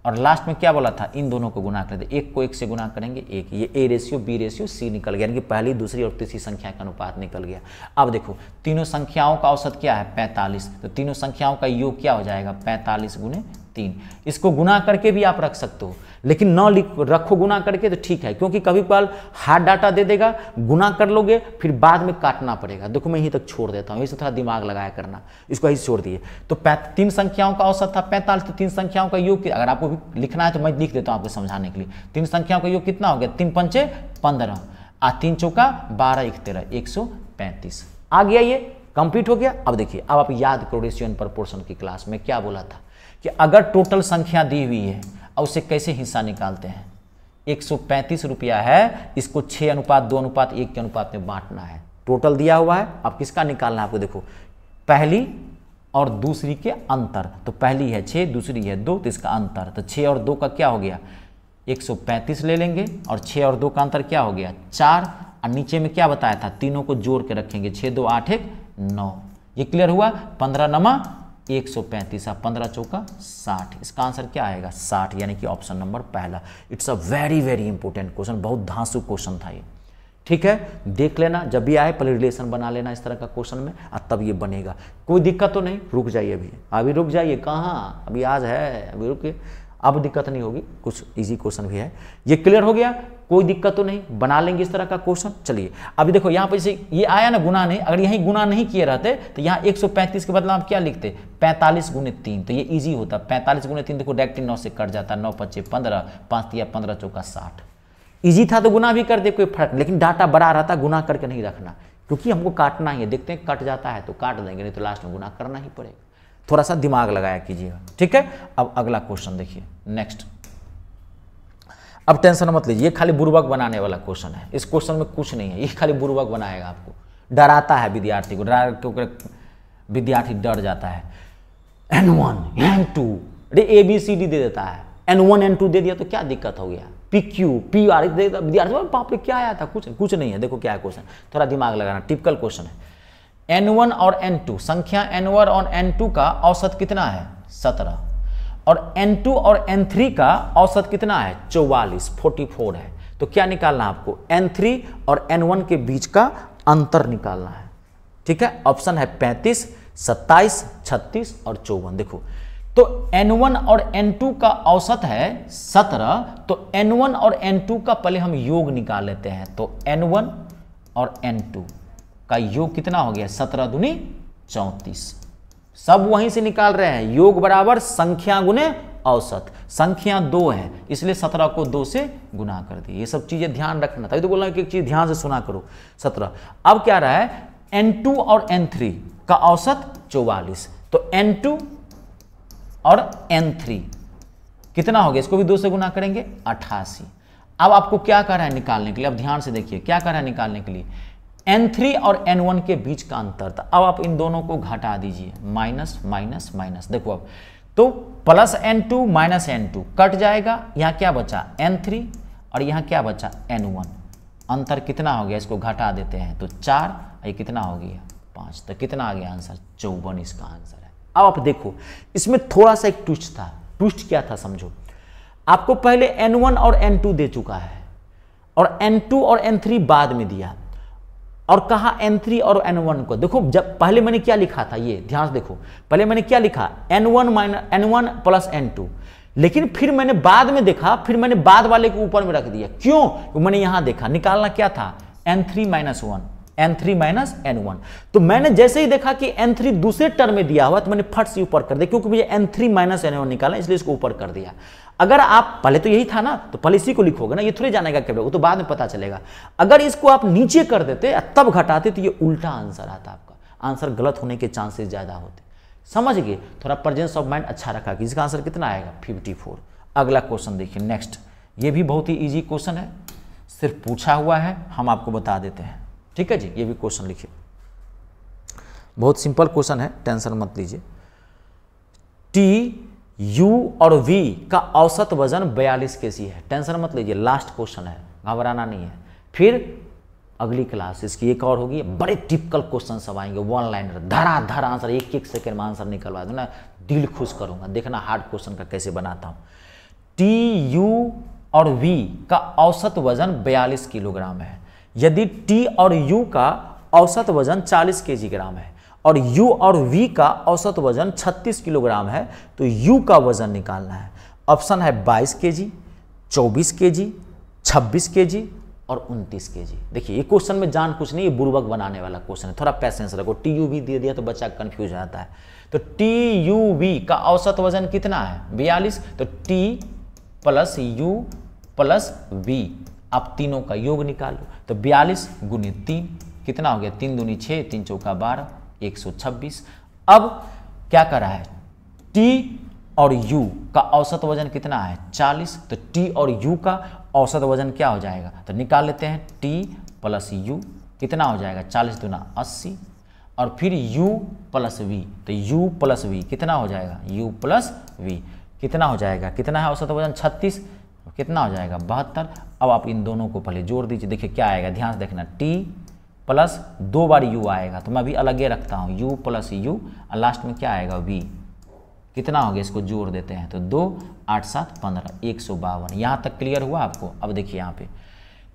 और लास्ट में क्या बोला था इन दोनों को गुना कर दे एक को एक से गुना करेंगे एक ये A ratio B ratio C निकल गया यानी कि पहली दूसरी और तीसरी संख्या का अनुपात निकल गया अब देखो तीनों संख्याओं का औसत क्या है पैंतालीस तो तीनों संख्याओं का योग क्या हो जाएगा पैंतालीस गुने तीन इसको गुना करके भी आप रख सकते हो लेकिन न लिख रखो गुना करके तो ठीक है क्योंकि कभी कल हार्ड डाटा दे देगा गुना कर लोगे फिर बाद में काटना पड़ेगा देखो मैं यहीं तक छोड़ देता हूँ इसे थोड़ा दिमाग लगाया करना इसको यही छोड़ दिए तो तीन संख्याओं का औसत था पैंतालीस तो तीन संख्याओं का योग अगर आपको लिखना है तो मैं लिख देता हूँ आपको समझाने के लिए तीन संख्याओं का योग कितना हो गया तीन पंचे पंद्रह आ तीन चौका बारह एक तेरह एक सौ पैंतीस आ गया ये कंप्लीट हो गया अब देखिए अब आप याद करो रेशियो एंड प्रपोर्शन की क्लास में क्या बोला था कि अगर टोटल संख्या दी हुई है और उसे कैसे हिस्सा निकालते हैं एक सौ पैंतीस रुपया है इसको छः अनुपात दो अनुपात एक के अनुपात में बांटना है टोटल दिया हुआ है अब किसका निकालना है आपको देखो पहली और दूसरी के अंतर तो पहली है छः दूसरी है दो तो इसका अंतर तो छः और दो का क्या हो गया एक ले लेंगे और छः और दो का अंतर क्या हो गया चार और नीचे में क्या बताया था तीनों को जोड़ के रखेंगे छः दो आठ एक नौ ये क्लियर हुआ पंद्रह नमा एक सौ पैंतीस आप पंद्रह चौका साठ इसका आंसर क्या आएगा साठ यानी कि ऑप्शन नंबर पहला it's a very very important question बहुत धांसु क्वेश्चन था ये ठीक है देख लेना जब भी आए पहले रिलेशन बना लेना इस तरह का क्वेश्चन में और तब ये बनेगा कोई दिक्कत तो नहीं रुक जाइए अभी अभी रुक जाइए कहाँ अभी आज है अभी रुकिए अब दिक्कत नहीं होगी कुछ इजी क्वेश्चन भी है ये क्लियर हो गया कोई दिक्कत तो नहीं बना लेंगे इस तरह का क्वेश्चन चलिए अभी देखो यहाँ पर जैसे ये आया ना गुना नहीं अगर यहीं गुना नहीं किए रहते तो यहाँ 135 के बदला आप क्या लिखते 45 गुने तीन तो ये इजी होता 45 गुने तीन देखो डायरेक्टली नौ से कट जाता नौ पच्चे पंद्रह पाँच या पंद्रह चौका साठ ईजी था तो गुना भी कर दे कोई फर्क लेकिन डाटा बड़ा रहता गुना करके नहीं रखना क्योंकि हमको काटना ही है देखते हैं कट जाता है तो काट देंगे नहीं तो लास्ट में गुना करना ही पड़ेगा थोड़ा सा दिमाग लगाया कीजिएगा ठीक है अब अगला क्वेश्चन देखिए नेक्स्ट अब टेंशन मत लीजिए ये खाली बुर्वक बनाने वाला क्वेश्चन है इस क्वेश्चन में कुछ नहीं है ये खाली बुर्वक बनाएगा आपको डराता है विद्यार्थी को डरा क्योंकि विद्यार्थी डर जाता है एन वन एन टू अरे ए बी सी डी दे देता है एन वन एन टू दे दिया तो क्या दिक्कत हो गया पी क्यू पी आर दे देता विद्यार्थी पाप क्या आया था कुछ कुछ नहीं है देखो क्या है क्वेश्चन थोड़ा दिमाग लगाना टिपिकल क्वेश्चन है एन वन और एन टू संख्या एन वन और एन टू का औसत कितना है सत्रह और N2 और N3 का औसत कितना है चौवालीस फोर्टी फोर है तो क्या निकालना है आपको N3 और N1 के बीच का अंतर निकालना है ठीक है ऑप्शन है पैंतीस सत्ताईस छत्तीस और चौवन देखो तो N1 और N2 का औसत है 17 तो N1 और N2 का पहले हम योग निकाल लेते हैं तो N1 और N2 का योग कितना हो गया सत्रह दुनी चौंतीस सब वहीं से निकाल रहे हैं योग बराबर संख्या गुने औसत संख्या दो है इसलिए सत्रह को दो से गुना कर दिए ये सब चीज़ें ध्यान रखना था तो बोल रहा हूँ कि एक चीज़ ध्यान से सुना करो सत्रह अब क्या रहा है एन टू और एन थ्री का औसत चौवालीस तो एन टू और एन थ्री कितना हो गया इसको भी दो से गुना करेंगे अट्ठासी अब आपको क्या कर रहा है निकालने के लिए अब ध्यान से देखिए क्या कर रहा है निकालने के लिए एन थ्री और एन वन के बीच का अंतर था अब आप इन दोनों को घटा दीजिए माइनस माइनस माइनस देखो अब तो plus N two minus N two cut जाएगा यहां क्या बचा एन थ्री और यहां क्या बचा एन वन अंतर कितना हो गया इसको घटा देते हैं तो चार ये कितना हो गया पांच तो कितना आ गया आंसर चौवन इसका आंसर है अब आप देखो इसमें थोड़ा सा एक ट्विस्ट था ट्विस्ट क्या था समझो आपको पहले एन वन और एन टू दे चुका है और एन टू और एन थ्री बाद में दिया और कहा N3 और N1 को देखो जब पहले मैंने क्या लिखा था ये ध्यान से देखो पहले मैंने क्या लिखा N1 one minus N one plus N two लेकिन फिर मैंने बाद में देखा फिर मैंने बाद वाले को ऊपर में रख दिया क्यों तो मैंने यहां देखा निकालना क्या था N three minus one N three minus N one तो मैंने जैसे ही देखा कि एन थ्री दूसरे टर्म में दिया हुआ तो मैंने फट से ऊपर कर दिया क्योंकि मुझे N three minus N one निकाला इसलिए इसको ऊपर कर दिया अगर आप पहले तो यही था ना तो पहले इसी को लिखोगे ना ये थोड़ी जानेगा क्या वो तो बाद में पता चलेगा अगर इसको आप नीचे कर देते तब घटाते तो ये उल्टा आंसर आता आपका आंसर गलत होने के चांसेस ज़्यादा होते समझ गए थोड़ा प्रजेंस ऑफ माइंड अच्छा रखा कि इसका आंसर कितना आएगा फिफ्टी अगला क्वेश्चन देखिए नेक्स्ट ये भी बहुत ही ईजी क्वेश्चन है सिर्फ पूछा हुआ है हम आपको बता देते हैं ठीक है जी ये भी क्वेश्चन लिखिए बहुत सिंपल क्वेश्चन है टेंशन मत लीजिए टी यू और वी का औसत वजन 42 के सी है टेंशन मत लीजिए लास्ट क्वेश्चन है घबराना नहीं है फिर अगली क्लास इसकी एक और होगी बड़े टिपिकल क्वेश्चन सब आएंगे वन लाइनर धराधर आंसर एक एक सेकेंड में आंसर निकलवा दूंगा दिल खुश करूंगा देखना हार्ड क्वेश्चन का कैसे बनाता हूँ टी यू और वी का औसत वजन 42 किलोग्राम है यदि टी और यू का औसत वजन 40 के ग्राम है और U और V का औसत वजन 36 किलोग्राम है तो U का वजन निकालना है ऑप्शन है 22 के जी चौबीस के जी छब्बीस के जी और 29 के जी देखिए ये क्वेश्चन में जान कुछ नहीं ये बुर्वक बनाने वाला क्वेश्चन है थोड़ा पैसेंस रखो टी यू भी दे दिया तो बच्चा कन्फ्यूज हो जाता है तो टी यू वी का औसत वजन कितना है बयालीस तो T plus U plus V आप तीनों का योग निकालो तो बयालीस गुणित तीन कितना हो गया तीन दूनी छः तीन चौका बारह 126 अब क्या करा है टी और यू का औसत वजन कितना है 40 तो टी और यू का औसत वजन क्या हो जाएगा तो निकाल लेते हैं टी प्लस यू कितना हो जाएगा 40 दुना 80 और फिर यू प्लस वी तो यू प्लस वी कितना हो जाएगा यू प्लस वी कितना हो जाएगा कितना है औसत वजन 36 कितना हो जाएगा बहत्तर अब आप इन दोनों को पहले जोड़ दीजिए देखिए क्या आएगा ध्यान से देखना टी प्लस दो बार यू आएगा तो मैं अभी अलग ही रखता हूँ यू प्लस यू और लास्ट में क्या आएगा वी कितना हो गया इसको जोड़ देते हैं तो दो आठ सात पंद्रह एक सौ बावन यहाँ तक क्लियर हुआ आपको अब देखिए यहाँ पे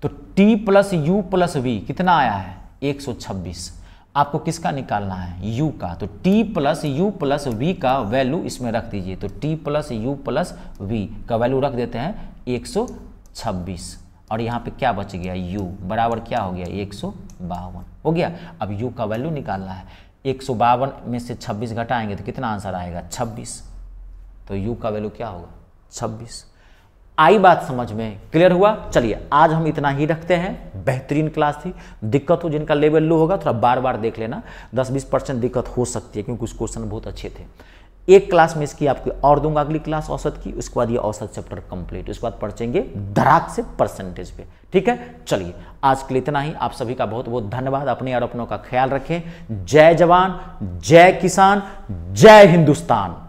तो T plus U plus V कितना आया है एक सौ छब्बीस आपको किसका निकालना है u का तो t plus U plus V का वैल्यू इसमें रख दीजिए तो t plus U plus V का वैल्यू रख देते हैं एक सौ छब्बीस और यहाँ पे क्या बच गया u बराबर क्या हो गया एक हो गया अब u का वैल्यू निकालना है एक में से 26 घटाएंगे तो कितना आंसर आएगा 26 तो u का वैल्यू क्या होगा 26 आई बात समझ में क्लियर हुआ चलिए आज हम इतना ही रखते हैं बेहतरीन क्लास थी दिक्कत हो जिनका लेवल लो होगा थोड़ा बार बार देख लेना दस बीस परसेंट दिक्कत हो सकती है क्योंकि कुछ क्वेश्चन बहुत अच्छे थे एक क्लास मिस की आपकी और दूंगा अगली क्लास औसत की उसके बाद ये औसत चैप्टर कंप्लीट उसके बाद पढ़चेंगे धराक से परसेंटेज पे ठीक है चलिए आज के लिए इतना ही आप सभी का बहुत बहुत धन्यवाद अपने और अपनों का ख्याल रखें जय जवान जय किसान जय हिंदुस्तान